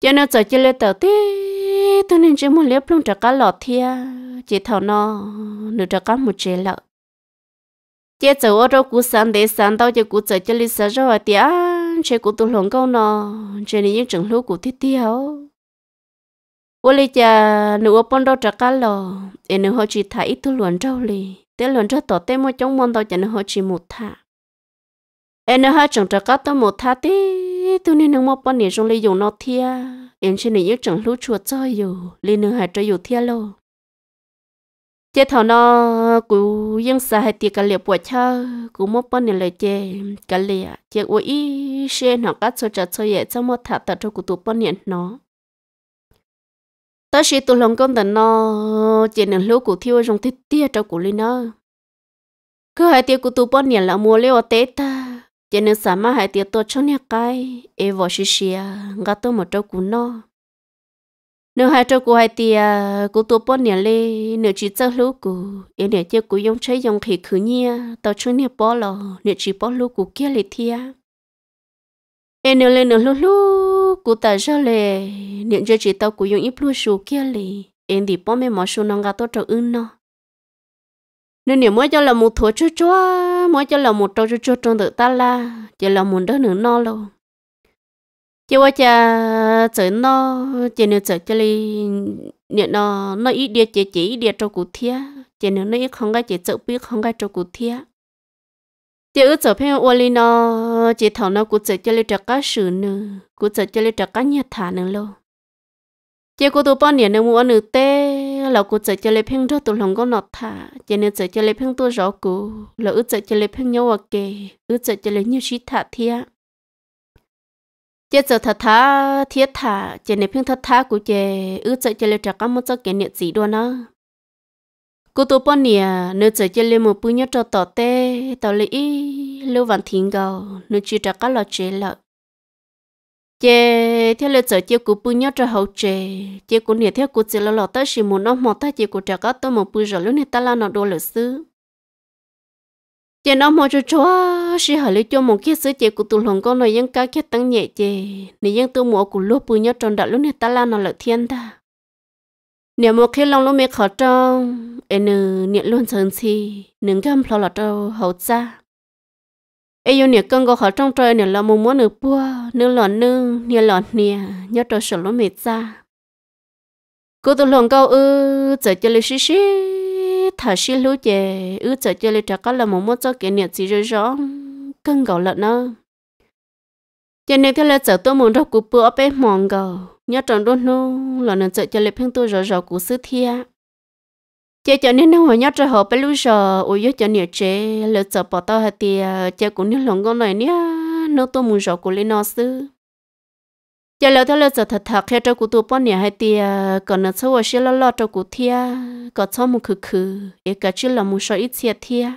chế nửa chở chế lên tờ tí tôi nên chế một liếp luôn trả các lọt thia chế thở nó nửa trả các một chế lợ chế chở ở rau của sáng để sáng tao chế cũng chở chế lên sáng rau tiếc chế của tôi lòng câu nọ chế này những trường lúc của thiết tiêu ô lì cha nữ ô bông đâu trả cá lò em nữ họ chỉ thả ít tôi luận trâu lì té luận trâu tỏ té mua chống mòn tao chẳng họ chỉ một thả em nữ họ chẳng trả cá tao một thả tí tôi nên nữ mua bông này trong lì dùng nó thia em chế này những trường lúc chùa chơi dù lì nữ hạt chơi dù thia lô chế thọ nó cú yên sa hay tiệt cả liệp bùa cha cú mất bao nhiêu lời chế cả liệp chế ôi ý xe nó cắt cho trả cho vậy cho mất thả tờ cho cú tụ bao nhiêu nó ta sẽ tụ lòng con tận nó chế nửa lúa cú thiếu trong thịt tiệt cho cú lên nó cứ hai tiệt cú tụ bao nhiêu là mua leo tế ta chế nửa sa mà hai tiệt tôi cho nhà cái e vợ xí xí ngã tôi một trâu cú nó nếu hai trâu của hai tia à, của tôi bốn nhà lê nếu chỉ chơi lú của em nhà chơi của giống chơi giống khí khử nhia tao chơi nhà bỏ lò nếu chỉ bỏ lú của kia lê thia em nếu lên nếu lú lú của ta chơi lê nếu chơi chỉ tao của giống ít lú số kia lê em đi bỏ mấy mỏ số nông gà tôi trâu ưng nó nếu nếu mỗi cho là một thua chua chua mỗi cho là một trâu chua chua trong tự ta la chỉ là muốn đứa nữa no luôn chứ qua cha chở nó chỉ nếu chở cho li niệm nó nó ít địa chỉ chỉ ít địa cho cụ thia chỉ nếu nó ít không cái chỉ chở biết không cái cho cụ thia chỉ ước chở phim ô nó chỉ thằng nó cụ chở cho li trật cá sử nữa cụ chở cho li trật cá nhà thả nữa luôn chỉ cụ tụ bao niệm nữa mua nữa tê là cụ chở cho li phim rất tụ lòng có nọt thả chỉ nếu chở cho li phim tôi rõ cụ là ước chở cho li phim nhau ok ước chở cho li nhiều sĩ thả thia chế giờ thật thà thiết thà chế này phiên thật thà của chế ước chế chế lấy trả cam một số kỷ niệm gì đó nó cô tôi bọn nè nếu chế chế lấy một bữa nhớ cho tỏ tê tỏ lấy ý lưu văn thiên gầu nếu chỉ trả cam là chế lợi chế theo lời chế chế của bữa nhớ cho hậu chế chế của nè theo của chế là lo tới chỉ muốn nó mọt tới chế của trả cam tôi một bữa rồi lúc này ta là nó đồ lợi sư giờ nó mua cho chúa xí hỏi lấy cho một cái sữa chị của tụi lòng con này những cái cái tăng nhẹ chị nếu những tôi mua của lúa bùi nhớ tròn đã lúc này ta la nó lợi thiên ta nếu một khi lòng lúc mẹ khó trong em nữ niệm luôn sơn si nương gam lo là trâu hậu ra em yêu niệm cân có khó trong trời niệm là một muốn được bua nương lòn nương niệm lòn niệm nhớ trời sợ lúc mẹ ra cô tụi lòng câu ư giờ cho lấy xí xí thở xí lú chè ư chở chơi lên trạc là một mốt cho kiện nhiệt gì rồi rõ cưng gạo lợn nó cho này thế là chở tôi muốn đọc cụ bữa bé mòn gạo nhớ tròn đôn nô là nên chở chơi lên phim tôi rõ rõ cụ sứ thia chế cho nên nó hồi nhớ trở họ bé lú rõ ôi nhớ cho nhiệt chế lỡ chở bỏ tao hạt tiề chế cũng như lòng con này nhá nó tôi muốn rõ cụ lên nó sứ giờ lâu thế là giờ thật thật khi cho cụ tụ bọn nhà hai tia còn nó sau sẽ lo lo cho cụ thia có cho một khử khử ấy cả chứ là một số ít chia thia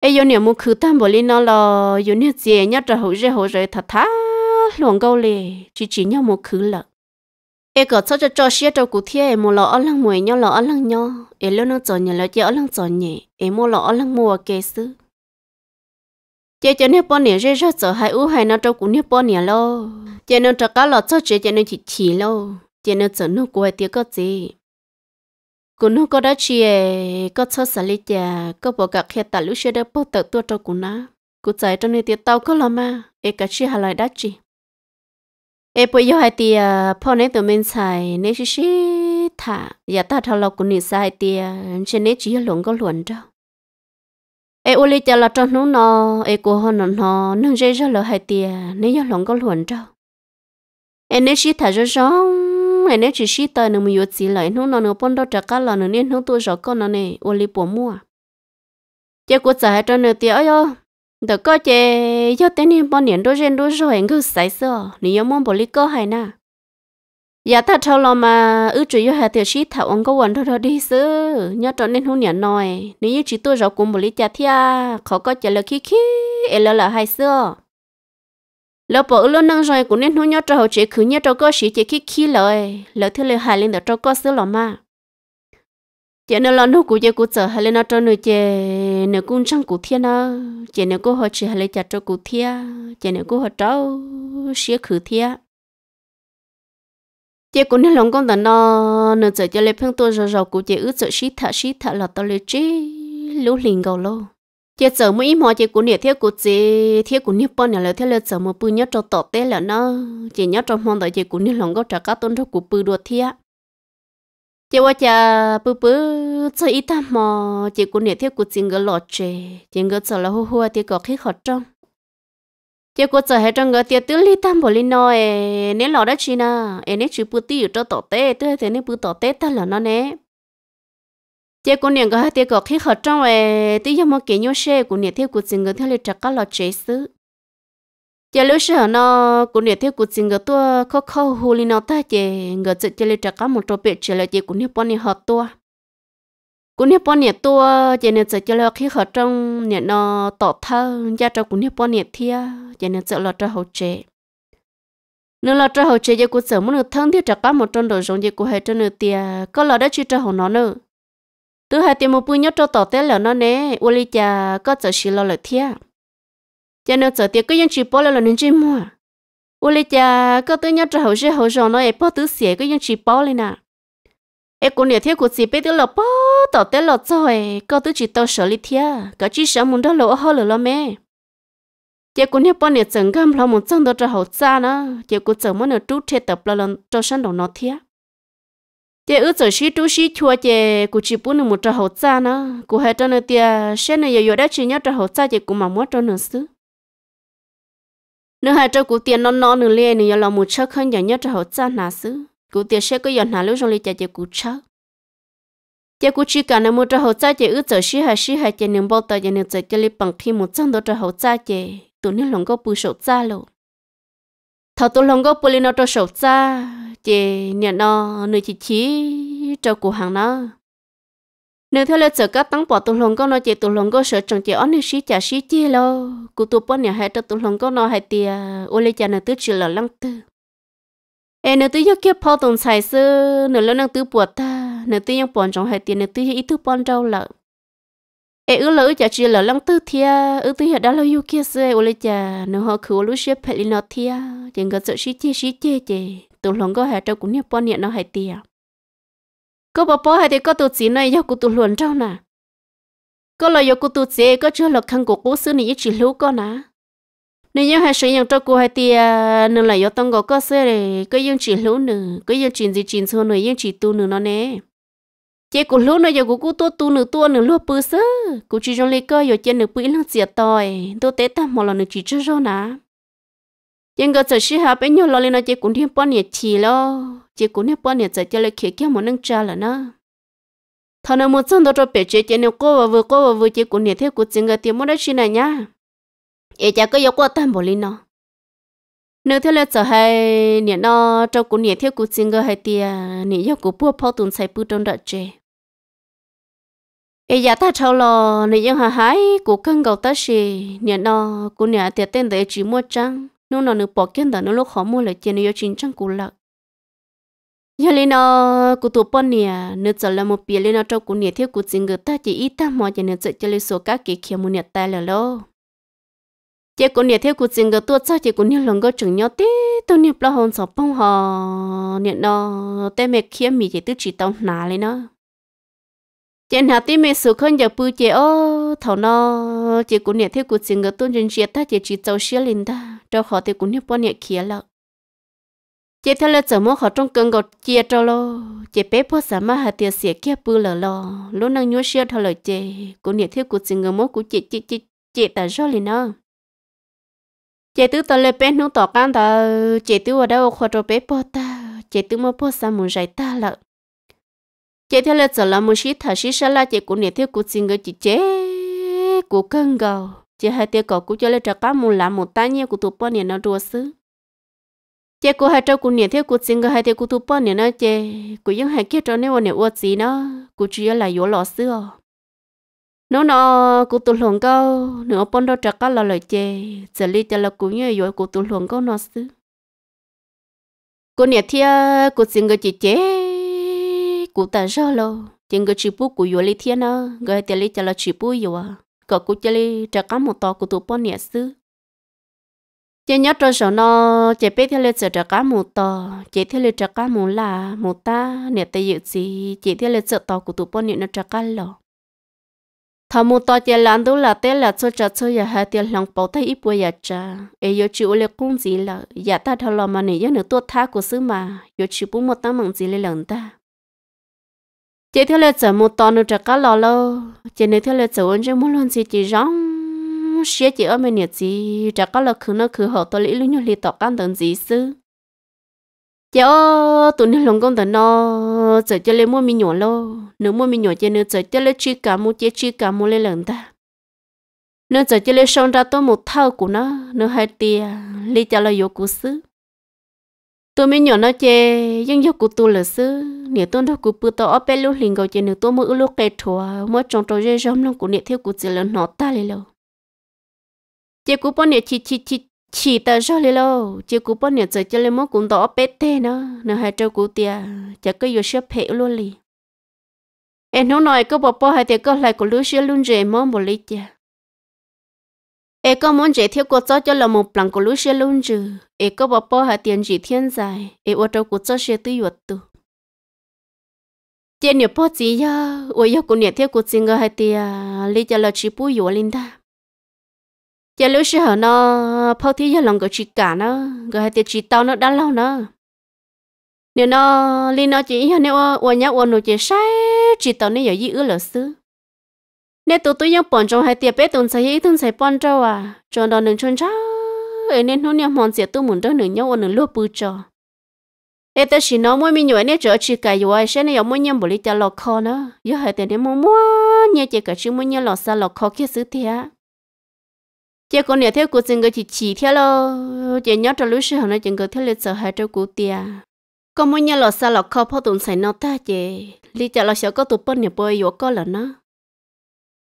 ai giờ nhiều một khử tam bỏ lên nó là giờ nhiều gì nhá cho hậu rễ hậu rễ thật thật luồng câu lì chỉ chỉ nhau một khử lợn ai có cho cho cho xe cho cụ thia một lọ ở lăng mùi nhau lọ ở lăng nhau ấy lâu nó chọn nhà lọ chỉ ở lăng chọn nhẹ ấy mua lọ ở lăng mua kế sư chị cho nếp bọn nè rê rớt sợ hai u hai nó trâu cũng nếp bọn nè lo chị nó trâu cá lọt cho chị chị nó chỉ chỉ lo chị nó sợ nó quay tiếc có gì cũng nó có đó chị à, có cho sợ lý chả có bộ cả khi tạ lúc xe đã bốc tự tua trâu cũng nó cụ chạy trong này tiếc tao có làm mà e cả chị hà lại đó chị e bây giờ hai à, tụi mình chạy, ta cũng chỉ có tia พ่อเนี่ยตัว mình ใส่เนี่ยชิชิถ้าอย่าตาทะเลาะกันนี่ใส่เตียฉันเนี่ยจีหลงก็หลวนเจ้า ê ô li chả là cho nó nó ê cô họ nó nó nâng dây ra lỡ hai tia nếu như lòng có luồn cho ê nếu chỉ thả cho rong ê nếu chỉ chỉ tới nó mới chỉ lại nó nó nó bận đó trả cả là nó nên nó tôi rõ con nó này ô li bỏ mua chế cô trả cho nó tiền ấy đó có chế cho tên này bao nhiêu đôi chân đôi rồi cứ sai sợ nếu muốn bỏ li có hay na giờ ta cho lo mà ư chủ yếu hạt tiểu sĩ thảo ông có quần thôi thôi đi xứ nhớ cho nên hôn nhà nồi nếu như chỉ tôi rõ cùng một lý cha thia khó có trả lời khi khi ê lỡ là hai xưa lỡ bỏ lỡ năng rồi cũng nên hôn nhớ cho hậu chỉ khứ nhớ cho có sĩ chỉ khi khi lời lỡ thứ lời hại lên đó cho có xưa lọ mà chị nó lo nô cụ chị cụ sợ hay lên nó cho nữa chị nửa cung trăng cụ thiên nó chị nửa cô họ chỉ hay lên chặt cho cụ thiên chị nửa cô họ cháu sĩ khử thiên chị cũng nên lòng con ta nó nó giờ cho lấy phương tôi rồi rồi cũng chị ước sợ xí thả xí thả là tao lấy chứ lũ liền gầu lô chị giờ mỗi mò chị cũng nhiệt thiết của chị thiết cũng nhiệt bao nhiêu là thiết là giờ mà bự nhớ cho tọt té là nó chị nhớ trong mong đợi chị cũng nên lòng có trả cá tôn cho của bự đuột thiết chị qua cha bự bự chơi ít tham mò chị cũng nhiệt thiết của chị ngỡ lọt chị chị ngỡ sợ là hô hô thì có khí khó trong chỉ có giờ hết trong người tiệt tứ li tam bồ li nó nên lò đó chi na nên chỉ bút tiêu cho tổ tế tứ thấy nên bút tổ tế ta là nó nè chỉ có niệm cái tiệt có khi hợp trong ê tứ yếm mà kiện nhau xe của niệm theo của chính người theo lịch trắc các lò chế xứ chỉ lúc sau nó của niệm theo của chính người tua khó khó hù li nó ta chỉ người chỉ chỉ lịch trắc các một chỗ biệt chỉ là chỉ của niệm bọn niệm hợp tua cũng như bọn nhiệt tua chỉ nên chỉ là khi họ trong nhà nó tỏ thơ gia trong cũng như bọn nhiệt thia chỉ nên chỉ là cho hậu chế nếu là cho hậu chế giờ cũng sợ muốn được thân thiết chắc cả một trong đồ giống giờ cũng hay cho nửa tia có là đã chỉ cho hậu nó nữa thứ hai tiền một bữa nhớ cho tỏ té là nó nè uli cha có sợ xí lo lại thia cho nên sợ tiệc cứ yên chỉ bỏ là nên chỉ mua uli cha có thứ nhớ cho hậu chế hậu rồi nó ấy bỏ thứ xỉa cứ yên chỉ bỏ lên nào ê cô nè thiếu cô chỉ biết là bó tỏ tới lọ rồi có tứ chỉ tao sợ lý thia có chỉ sợ muốn đó lỗ ho lửa lo mẹ chị cô nè bó nè chẳng gam lo muốn chẳng đó cho hậu cha nó chị cô chẳng muốn nó trút thế tập lo lần cho sẵn đầu nó thia chị ước giờ xí trút xí chua chị cô chỉ muốn một cho hậu cha nó cô hay cho nó tia sẽ nó giờ đã chỉ nhớ cho hậu cha chị cô mà muốn cho nó xứ nữa hai cho cô tiền non non nữa liền nữa là một chắc hơn giờ nhớ cho hậu cha nào xứ cụ tiệt sẽ có dọn hà lúc trong lì chạy chạy cụ cháu chạy cụ chỉ cần nên một trò hậu cha chạy ước trở sĩ hà sĩ hà chạy nên bao tờ chạy nên chạy chạy lì bằng khi một trăm đô trò hậu cha chạy tụi nên lòng có bù sầu cha lộ thảo tụi lòng có bù lên nó trò sầu cha chạy nhận nó nơi chỉ chỉ cho cụ hàng nó nếu theo lệ sở các tăng bỏ tụi lòng có nó chạy tụi lòng có sợ chẳng chạy ón sĩ trả sĩ chia lo cụ tụi bọn nhà hai trò tụi lòng có nó hai tiền ô lê cha nó tứ chỉ là lăng tư em nếu tôi nhắc kia po tổng xài sư nếu lâu năng tứ buột ta nếu tôi nhắc bọn trong hai tiền nếu tôi ít thứ bọn rau lợ em ứ lỡ chả chỉ lỡ lăng tư thia ứ tôi hiện đã lâu yêu kia sư ô lê chả nếu họ cứu lúc xếp phải lên nó thia chẳng có sợ xí chê xí chê chê tụ lòng có hai trâu cũng nhắc bọn nhẹ nó hai tiền có bà po hai thì có tụ chỉ này do cụ tụ luồn rau nè có lời do cụ tụ chỉ có chưa lọc khăn của cố sư này ít chỉ lưu con nà nếu như hai sử dụng cho cô hai tia nên là do tông có cơ sở để cái dân chỉ lũ nữa cái dân chỉ gì chỉ số nữa dân chỉ tu nữa nó nè chế của lũ nữa giờ của cô tu tu nữa tu nữa luôn bự sơ cô chỉ trong lấy cơ giờ trên nữ bự lăng diệt tội tôi tế ta một lần nữ chỉ cho rồi nà nhưng cái sự sĩ hạ bên nhau lo lên nó chế cũng thêm bao nhiêu chỉ lo chế cũng thêm bao nhiêu giờ cho lấy kia kia một nâng cha là nó thằng nào muốn sang đó cho bé chế chế nếu cô và vừa cô và vừa chế cũng nhiệt thế của chính cái tiền mua đó chi này nhá giờ có yêu quá tâm bồ linh nó nếu theo lên giờ hay nè nó trong cuộc nè theo cũng xin gỡ hay tia nè yêu cũng bùa phao tuần sai bùa trong đợt chê ấy giờ ta cháu lo nè yêu hà hải cuộc cân gầu ta xì nè nó cũng nè tiệt tên để chỉ mua trăng nó nó nửa bỏ kiến đó nó lúc khó mua lại tiền nè yêu chín trăng cũng lợt giờ lên nó cụ tụ bọn nè nửa giờ là một bia lên nó trong cuộc nè theo cũng xin gỡ ta chỉ ít ta mò cho nửa giờ cho lên số các kì kia mua nè tay là lo chỉ có nhiệt theo cuộc chiến cái tuột sao chỉ có nhiệt lòng có chừng nhau tí tôi nhiệt là hồn sập bông hò nhiệt nó té mẹ kia mì chị tự chỉ tao nà lên nó chị nào tí mẹ sửa khăn giờ bự chị ô thảo nó chị cũng nhiệt theo cuộc chiến cái tuột chân chị ta chị chỉ tao xia lên ta cho họ thì cũng nhiệt bao nhiệt kia lợ chỉ theo là giờ mua họ trong cơn gọt chia cho lo chỉ bé phô sa mà hạt tiền xia kia bự lợ lo lúc năng nhớ xia thảo lời chị cũng nhiệt theo cuộc chiến cái mốt của chị chị chị chị ta rõ lên nó chị tư tao lấy bé nó tỏ căng tao chị tư ở đâu khoa cho bé bỏ ta chị tư mà bỏ sao muốn giải tao lợ chị theo là giờ là muốn xí thà xí sao là chế cũng nè theo cũng xin người chị chế cũng cân gầu chị hai tiêu cậu cũng cho lấy trả cá muốn làm một tay nhau của tụi bọn nè nó đua xứ chị cô hai trâu cũng nè theo cũng xin người hai tiêu của tụi bọn nè nó chế cũng những hai kia trâu nè bọn nè uất gì nó cũng chỉ là yếu lọ xứ nó nó cụ tụ luồng câu nửa bọn đó chắc là lời chê giờ li cho là cụ như vậy cụ tụ luồng câu nó xứ cụ nhà thia cụ xin người chị chế cụ ta rõ lo chỉ người chỉ bút cụ vô lý thiên nó người tiền li cho là chỉ bút vô có cụ chơi lý chắc cá một to cụ tụ bọn nhà xứ chỉ nhớ cho sợ nó chỉ biết theo lý sợ chắc cá một to chỉ theo lý chắc cá một là một ta nhà tây dự gì chỉ theo lý sợ to cụ tụ bọn nhà nó chắc cá lo thà mu to tiền làm đâu là thế là cho trả cho nhà hai tiền lòng bảo thấy ít bữa nhà cha, ấy yêu chịu lấy công gì là nhà ta thà làm mà này giờ nữa tôi tha của xứ mà yêu chịu bún một tấm mặn gì lấy lần ta chỉ theo lời chở một to nữa trả cá lò lô chỉ nếu theo lời chở anh chứ muốn luôn gì chỉ rong xé chỉ ở bên nhà gì trả cá lò khứ nó khứ họ tôi lấy luôn nhau lì tọt căn tận gì xứ giờ tụi nó lòng công tận nó giờ cho lên mua mi nhỏ lo nếu mua mi nhỏ cho nó giờ cho lên chi cả mua chế chi cả mua lên lần ta nếu giờ cho lên xong ra tôi một thao của nó nó hai tia li cho là vô cũ xứ tôi mi nhỏ nó chê nhưng vô cũ tôi là xứ nếu tôi đâu cũ bữa tôi ở bên lúc liền gọi chê nếu tôi mua lúc cái thua mua trong trồng dây rong nó của nè theo của chỉ là nó ta lên lâu chê cũ bao nè chi chi chi chỉ tờ cho lì lô chỉ cú bọn nhật cho lì mốt cũng đỏ bết thế nó nó hai trâu cú tia chả cứ vô xếp hệ luôn lì em nói nói có bỏ bỏ hai tiệc có lại của lúa xưa luôn rẻ món một lít chả em có muốn rẻ theo cô cho cho là một lần của lúa xưa luôn rừ em có bỏ bỏ hai tiền gì thiên dài em ở trâu cú cho xe tư yuột tu trên nhiều bỏ gì ya ôi ya cũng nhật thiếu cô xin ngờ hai tiệc lì chả là chỉ bùi yếu linh ta giờ lúc xưa nó phao thi giờ lòng của chị cả nó rồi hai tiệt chị tao nó đã lâu nó nếu nó li nó chỉ giờ nếu ở nhà ở nội chỉ sai chị tao nó giờ gì ư lỡ xứ nếu tụi tôi nhau bọn trong hai tiệt bé tụi sai tụi sai bọn trâu à cho nó đừng chôn cháu ấy nên nó nhau mòn sẽ tụi muốn đó nữa nhau ở nữa lúc bự cho ấy ta chỉ nó mỗi mình nhồi nên chở chị cả rồi sẽ này mỗi nhau bỏ đi cho lọ kho nó giờ hai tiệt nên mua mua nhà chỉ cả chứ mỗi nhau lọ xa lọ kho kia xứ thiệt chị con nhà theo của chừng người chỉ chỉ theo lo chị nhớ trong lúc sau nó chỉ người theo lịch sở hai trong cụ tia có mỗi nhà lọ xa lọ kho phô tụng xài nó ta chị lý chợ lọ sợ có tụ bón nhà bơi yếu có là nó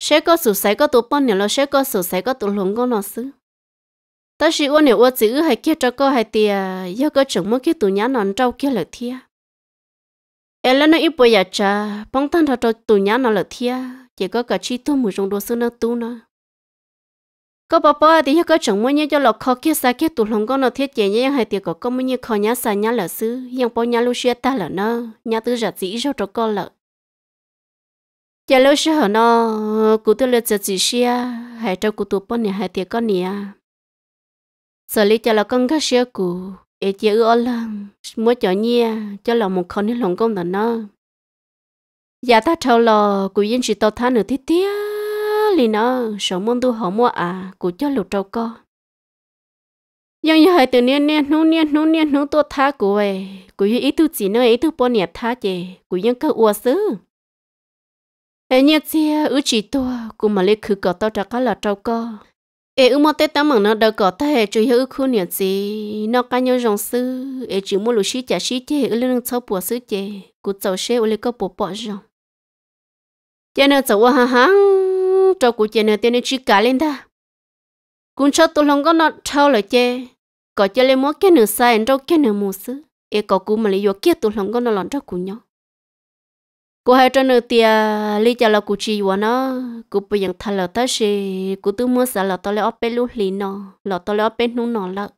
sẽ có sự sẽ có tụ bón nhà lọ sẽ có sự sẽ có tụ lùng có nó xứ ta chỉ uốn nhà uốn chữ hay kia cho có hai tia do có chừng mỗi cái tụ nhá nón trâu kia là thia ế lên nó ít bơi nhà cha bóng tan thật cho tụ nhá nó là thia chỉ có cả chi tu mùi trong đồ xứ nó tu nó có bà bà thì có chồng mua nhau cho lọ khó kia xa kia tủ lòng con nó thiết chế nhưng hay tiệc có con mua nhau khó nhá xa nhá lợ sư nhưng bao nhá lúc xưa ta lợ nó nhá tư giặt dĩ cho cho con lợ giờ lúc xưa họ nó cụ tôi lựa chọn chỉ xia hay cho cụ tụ bọn này hay tiệc con nè xử lý cho lọ con cái xia cụ ế chế ư ôn lăng mua cho nhia cho lọ một khó nên lòng con đó nó giờ dạ ta trâu lọ cụ yên chỉ tao thán ở thiết tiếc lì nó số môn tu họ mua à cụ cho lục trâu co nhưng như hai từ niên niên nú niên nú niên nú tôi tha cụ về cụ như ý tu chỉ nơi ý tu bỏ niệm tha chè cụ nhưng cơ uo xứ hệ nhớ chia ứ chỉ tua cụ mà lấy khử cỏ tao cho cá là trâu co ê ứ mò tết tao mảng nó đâu cỏ ta hệ chủ yếu ứ khu niệm gì nó cá nhau rong sư ê chỉ mua lũ sĩ trả sĩ chè ứ lưng sau bùa xứ chè cụ cháu xe ứ lấy cơ bùa bỏ rong cho nên cháu ha ha trâu của chị nè tiền chỉ cả lên ta cũng cho tôi lòng có nó trâu là chê có chơi lên mỗi cái nửa sai anh đâu cái nửa mua xứ e có cú mà lấy vô kia tôi lòng có nó lòng trâu của nhau cô hai cho nửa tiền lấy cho là cụ chỉ của nó cụ bây giờ thay là ta sẽ cụ tự mua xả là tao lấy ốp bên lũ lì nó là tao lấy ốp bên nung nó lợn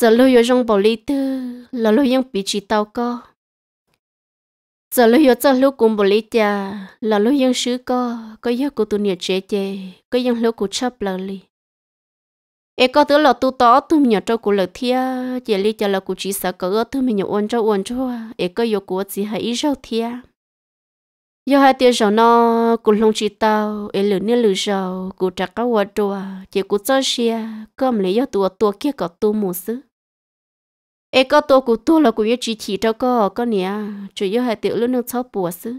giờ lưu vô trong bảo lý tư là lưu yên bị chỉ tao co giờ lúc giờ giờ lúc cũng bồ lý cha là lúc dân sứ co có giờ của tu nhiệt chế chế có dân lúc của chấp là li e có thứ là tu tó tu nhỏ cho của lực thia chỉ li cho là của chỉ sợ cỡ tu mình nhỏ uốn cho uốn cho e có giờ của chỉ hay ít rau thia giờ hai tiêu rau nó của lông chỉ tao e lử nè lử rau của trà cá hoa trua chỉ của cho xia cơm lấy giờ tua tua kia có tu mù sứ ai có tôi cũng tôi là cũng yêu chỉ chỉ cho có có nè chủ yếu là tiểu lúc nó cháu bùa xứ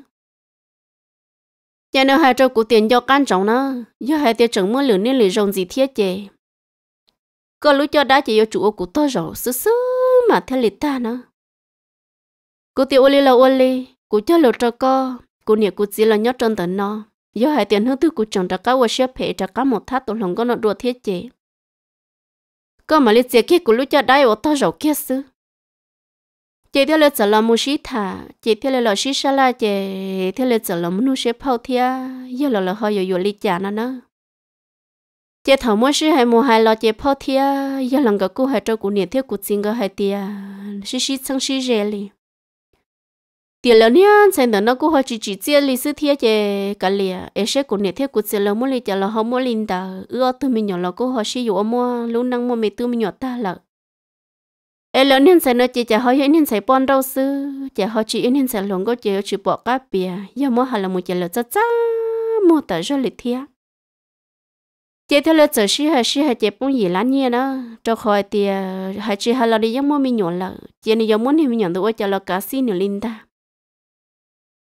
nhà nó hai cho cụ tiền do can trọng nó do hai tiền chẳng muốn lửa nên lửa rồng gì thiết chè có lúc cho đã chỉ yêu chủ của tôi rồi xứ xứ mà theo lịch ta nó cụ tiểu oli là lì, cụ cho lột cho co cụ niệm cụ chỉ là nhớ trơn tận nó do hai tiền hướng tư cụ chồng trả cá và xếp hệ trả cá một thát tổ lòng có nó đùa thiết chế có mà lấy tiền kia của lũ cho đại ở tao rầu kia sư chị theo lên làm mua xí thả chị theo lên là xí sa la chị theo lên là mua nu xếp phao thia giờ là là hơi vừa ly trả nó nó chị thảo mua xí hay mua hai lọ chị phao thia giờ lần cái cô hai trâu của niệm theo của chính cái hai tia xí xí sang xí rẻ liền tiền lớn nhá xem đó nó cũng hơi chỉ chỉ chia lý sư thiệt chứ cả lìa ấy sẽ cũng nhiệt thiết cũng sẽ là mỗi lý chả là họ mỗi linh ta ưa tụi mình nhỏ là cũng hơi sử dụng mua lúc năng mua mấy tụi mình nhỏ ta là ấy lớn nhân sẽ nó chỉ chả họ nhân sẽ bón đâu sư chả họ chỉ nhân sẽ lòng có chỉ chỉ bỏ cái bia, giờ mua hà là một chả là chắc chắc mua tại cho lý thiệt chế theo lời sở sĩ hay sĩ hay chế bông gì lắm nhé đó cho khỏi thì hay chỉ hay là đi giống mua mình nhỏ là chế này giống muốn thì mình nhỏ tụi cho là cá xin nữa linh ta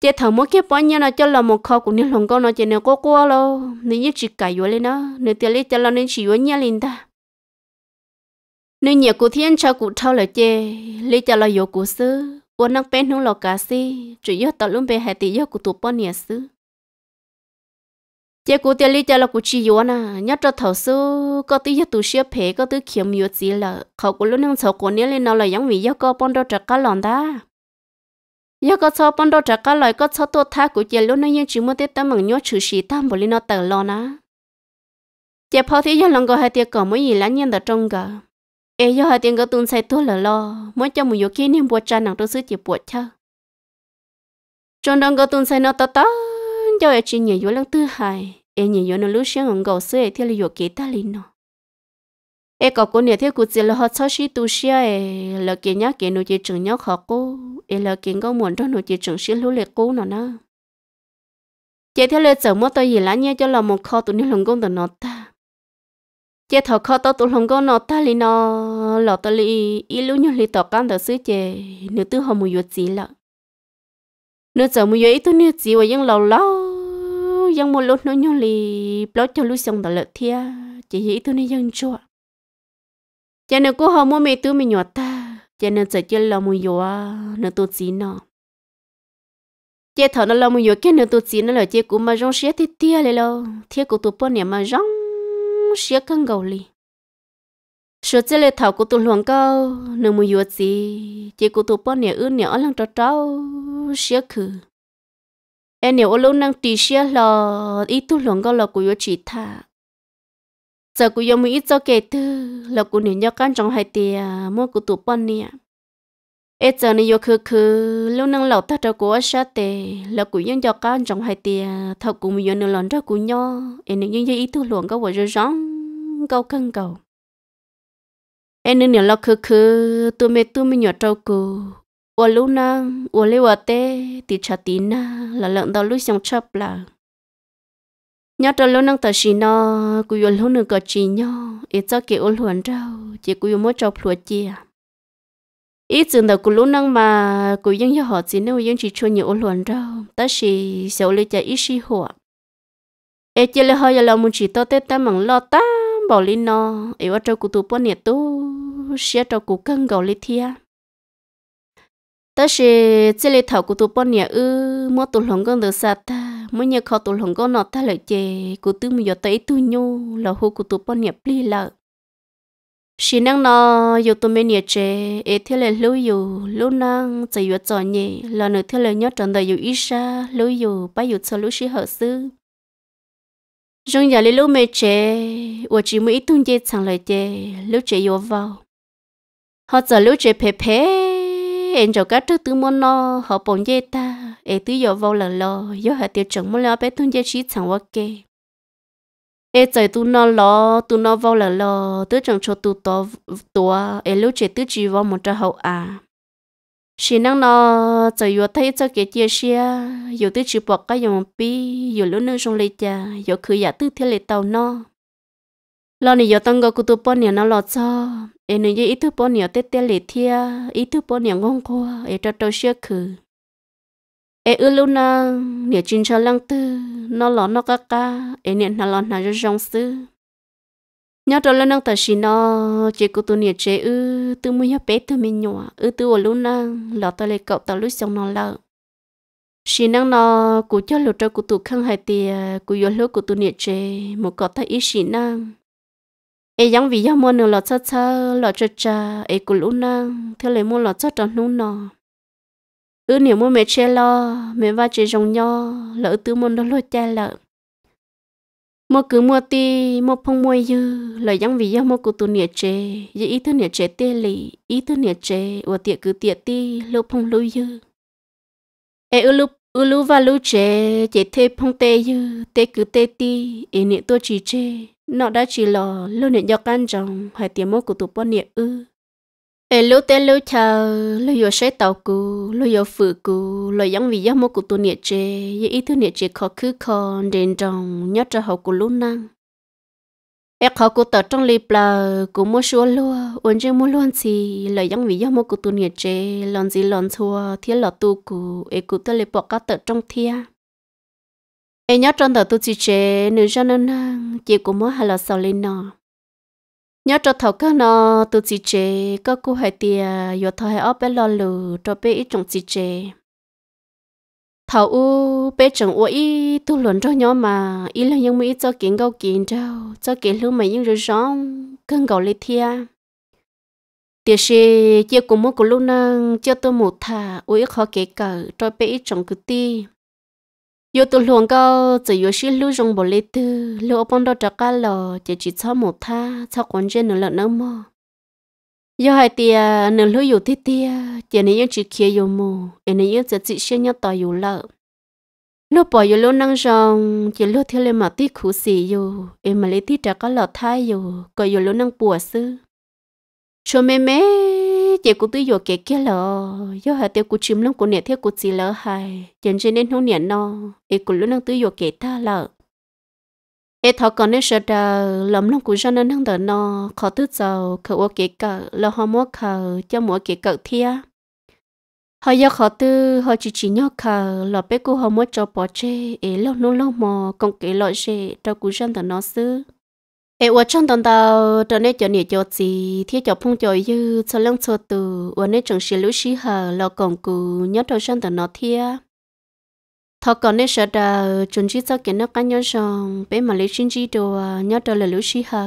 chế thở mỗi cái bao nhiêu nó cho là một kho của những lòng con nó chỉ nó có qua lo nếu như chỉ cài vô lên nó nếu tiền lấy cho là nên chỉ vô nhá lên ta nếu nhà của thiên cho cụ thâu là chế lấy cho là vô của sư của năng bé hướng là cá si chỉ do tạo luôn về hai tỷ do của tụ bao nhiêu sư chế của tiền lấy cho là của chỉ vô nè nhất cho thầu sư có tí do tụ sửa phê có tí kiếm vô gì là khẩu của lúc năng thầu của nếu lên nó là giống vị do có bao đó trả cả lòng ta giờ có cho bọn đồ trả cá lời có cho tôi tha của chị lúc nãy nhưng chỉ muốn tết tâm mừng nhớ chữ sĩ tam bồi lên nó tờ lo ná chị phao thì giờ lòng gọi hai tiệc cỏ mới gì lá nhân ở trong cả ê giờ hai tiệc cỏ tuôn say tôi lờ lo mỗi cho một kia niệm bùa cha nặng tôi xứ chị bùa cha trong đó cỏ tuôn say nó to to giờ chị nhảy vô lần thứ hai ê e nhảy vô nó lúc sáng ngọn gầu xứ thì là vô kia ta lên nó ê có cô nhà thế cô chỉ là họ cho xí tu xí ấy là cái nhá cái nó chỉ chừng nhá khó cô ê là cái ngô muốn cho nó chỉ chừng xí lú lệ cô nó na chế theo lời chở mất tôi gì lá nhé cho là một kho tụi nó lồng công tụi nó ta chế thọ kho tao tụi lồng công nó ta li nó lọ tao li ý lú nhau li tọ cam tao xứ chế nữ tư họ mua yuột gì lợ nữ chở mua yuột ít tụi chỉ và và ยัง lâu lâu lâu, yang một lúc nó nhau li blog cho lú xong tao lợ thia chế ít tụi nữ chưa cho nên cô họ mua mẹ tôi mình nhỏ ta cho nên sợ chơi lo mua nhỏ nên tôi chỉ nó chơi thở nó lo mua nhỏ cái nên tôi chỉ nó là chơi cũng mà rong xé thì tia lại lo thiệt của tôi bọn nhà mà rong xé căng gầu li sợ chơi lại thở của tôi luồng câu nó mua nhỏ gì chơi của tôi bọn nhà ướt nhỏ lăng trâu trâu xé khử em nếu lâu năng trì xé lo ít tôi luồng câu là của nhỏ chỉ thả giờ cô yêu mình ít cho kể tư là cô nên nhau căn trong hai tia, mua cô tụ bọn nè ít giờ này vô khứ khứ lúc năng lẩu thật cô của sa tệ là cũng nhớ nhớ căn trong hai tia, thật cũng mình nhớ nửa lần ra cũng nhớ em nên nhau ý thức luận các vợ rồi rong câu cân cầu em nên nhớ lo khứ khứ tôi mình tôi mình nhớ trâu cô, ủa lúc nào ủa lấy ủa tê thì chả tin na là lợn đau lúc xong chập là nhớ cho lúc nâng ta xì nó cú yo lúc nâng cờ chỉ nhớ ít cho kiểu ôn luận đâu chỉ cú yo mới cho phuộc chi ít chừng đầu cú lúc nâng mà cú vẫn nhớ họ chỉ nếu vẫn chỉ cho nhiều ôn luận đâu ta xì xấu lấy cho ít xì hộ ê chỉ là họ hơi làm muốn chỉ to tết ta mảng lo ta bỏ linh nó ê vợ cho cú tu bón nhiệt tu xia cho cú cân gạo lấy thia đó là chỉ lấy thầu của tụi bọn nhà ư mỗi tụi lòng con được sạch ta mỗi nhà khó tụi lòng con nọ ta lại chơi, của tôi mình tới tụi nhau là hô của tụi bọn nhà pli lợ xin năng nọ giờ tụi mình nhà chè ế thế là lưu dù lưu năng chỉ vừa cho nhẹ là nửa thế là nhớ tròn đời dù ít xa lưu dù bao dù cho lưu sĩ hợp sư rong giờ lấy lưu mẹ chè và chỉ mới ít tuần chè chẳng lại chè lưu chơi vô vào họ giờ lưu chè phê phê hẹn cho các thứ tư môn nó họ bổn dê ta ế tứ giờ vào lần lờ giờ họ tiêu chuẩn môn lo bé tuân dê chỉ chẳng ok ế trời tu nó lo tu nó vào lần lờ tứ chẳng cho tu to tua ế lưu chế tứ chỉ vào một trò hậu à xin năng nó trời vào thấy cho cái chia xia, vừa tứ chỉ bỏ cái dòng pi vừa lúc nương sông lê cha vừa khử giả tứ thiên lấy tàu nó lo này giờ tăng gạo của tu bón nhà nó lo cho em nói ít thức bọn nhiều tết tết lệ thia ít thức bọn nhiều ngon cô em cho tôi xưa khử em ư luôn na nhiều chuyện cho lăng tư nó lọ nó cá cá em nhận nó lọ nó rất rong sư nhớ tôi lên năng tờ xin nó chỉ cô tôi nhiều chế ư tôi muốn nhớ bé tôi mình nhỏ ư tôi ở luôn na lọ tôi lấy cậu tao lúc xong nó lợ xin năng nó cụ cho lụt cho của tôi khăn hai tia cụ yếu lúc của tôi nhiều chế một cọ thấy ít xin năng ấy giống vì giống mua nửa lọ chơ chơ lọ chơ chơ ấy cũng lũ năng thế lấy mua lọ chơ chơ nụ nọ ư nhiều mua mẹ che lo mẹ va chơi rồng nho lỡ tư môn đó lôi cha lợ mua cứ mua ti mua phong mua dư lỡ giống vì giống mua cụ tu nhiệt chê dễ ý thứ nhiệt chê tê lì ý thứ nhiệt chê và tiệt cứ tiệt ti lô phong lô dư ấy ư lúc ư lúc và lúc chê chê thê phong tê dư tê cứ tê ti ấy niệm tôi chỉ chê nó đã chỉ lò lô nè nhọc ăn chồng hay tiền mô của tụ bọn nè ư ê lưu tê lưu chờ lô yo xe tàu cú lô yo phử cú lô giống vì giấc mô của tụ nè chê ye ý thứ nè chê khó khứ khó đền chồng nhớ cho hậu của lũ năng ê khó của tờ trong lì bà của mua xua lô ổn chê mua luôn xì lô giống vì giấc mô của tụ nè chê lòn gì lòn xua thiết lọ tu cú ê cú tê lì bỏ cá tờ trong thiên em nhớ trong tờ tôi chỉ chế nữ cho nên chị cũng muốn hay là sao lên nó nhớ cho thầu các nó tôi chỉ chế có cô hay tiền giờ thầu hay ốp bé lo lử cho bé ít trong chỉ chế thầu u bé chồng u ý tu luận cho nhỏ mà ý là những mỹ cho kiến gấu kiến đâu cho kiến lưu mấy những rứa rong cơn gấu lên thia tiếc gì chị cũng muốn cô lúc năng cho tôi một thà u ý khó kể cỡ cho bé ít trong cứ ti yo tu luồng cao chỉ yo xí lưu rong bồ lê tư lưu ông đó trả cá lò chỉ chỉ cho một tha cho con trên nửa lợn nữa mò yo hai tia nửa lưu yo tít tia chỉ này yo chỉ kia yo mù chỉ này yo chỉ chỉ xe nhau tàu yo lợ nó bỏ yo lưu năng rong chỉ lưu theo lên mà tít khú xì yo em mà lấy tít trả cá lò thay yo coi yo lưu năng bùa sư cho mẹ mẹ tiệc của tôi vừa kể kia lỡ do hả tiệc của chim lông của nè theo của chị lỡ hay chẳng cho nên không nè nó ê của lúc năng tôi vừa kể ta lỡ ê thọ còn nên sợ đờ lòng lông của cho nên năng đỡ nó khó tư giàu khờ ô kể cỡ lỡ họ mua khờ cho mua kể cỡ thia họ giờ khó tư họ chỉ chỉ nhau khờ lỡ bé của họ mua cho bỏ chê ê lỡ nô lỡ mò còn kể lỡ chê đâu của dân đỡ nó xưa เอวจังตอนเดาตอนนี้จะเนี่ยจะจีที่จะพุ่งจะยืดสลังสตูวันนี้จังสิลุชิหาเรากงกูยัดตัวฉันตอนนอเทียทอก่อนเนี่ยเสดาจนจีจะเก็บนักกันย้อนชงเป็นมาเลชินจีตัวยัดตัวลุชิหา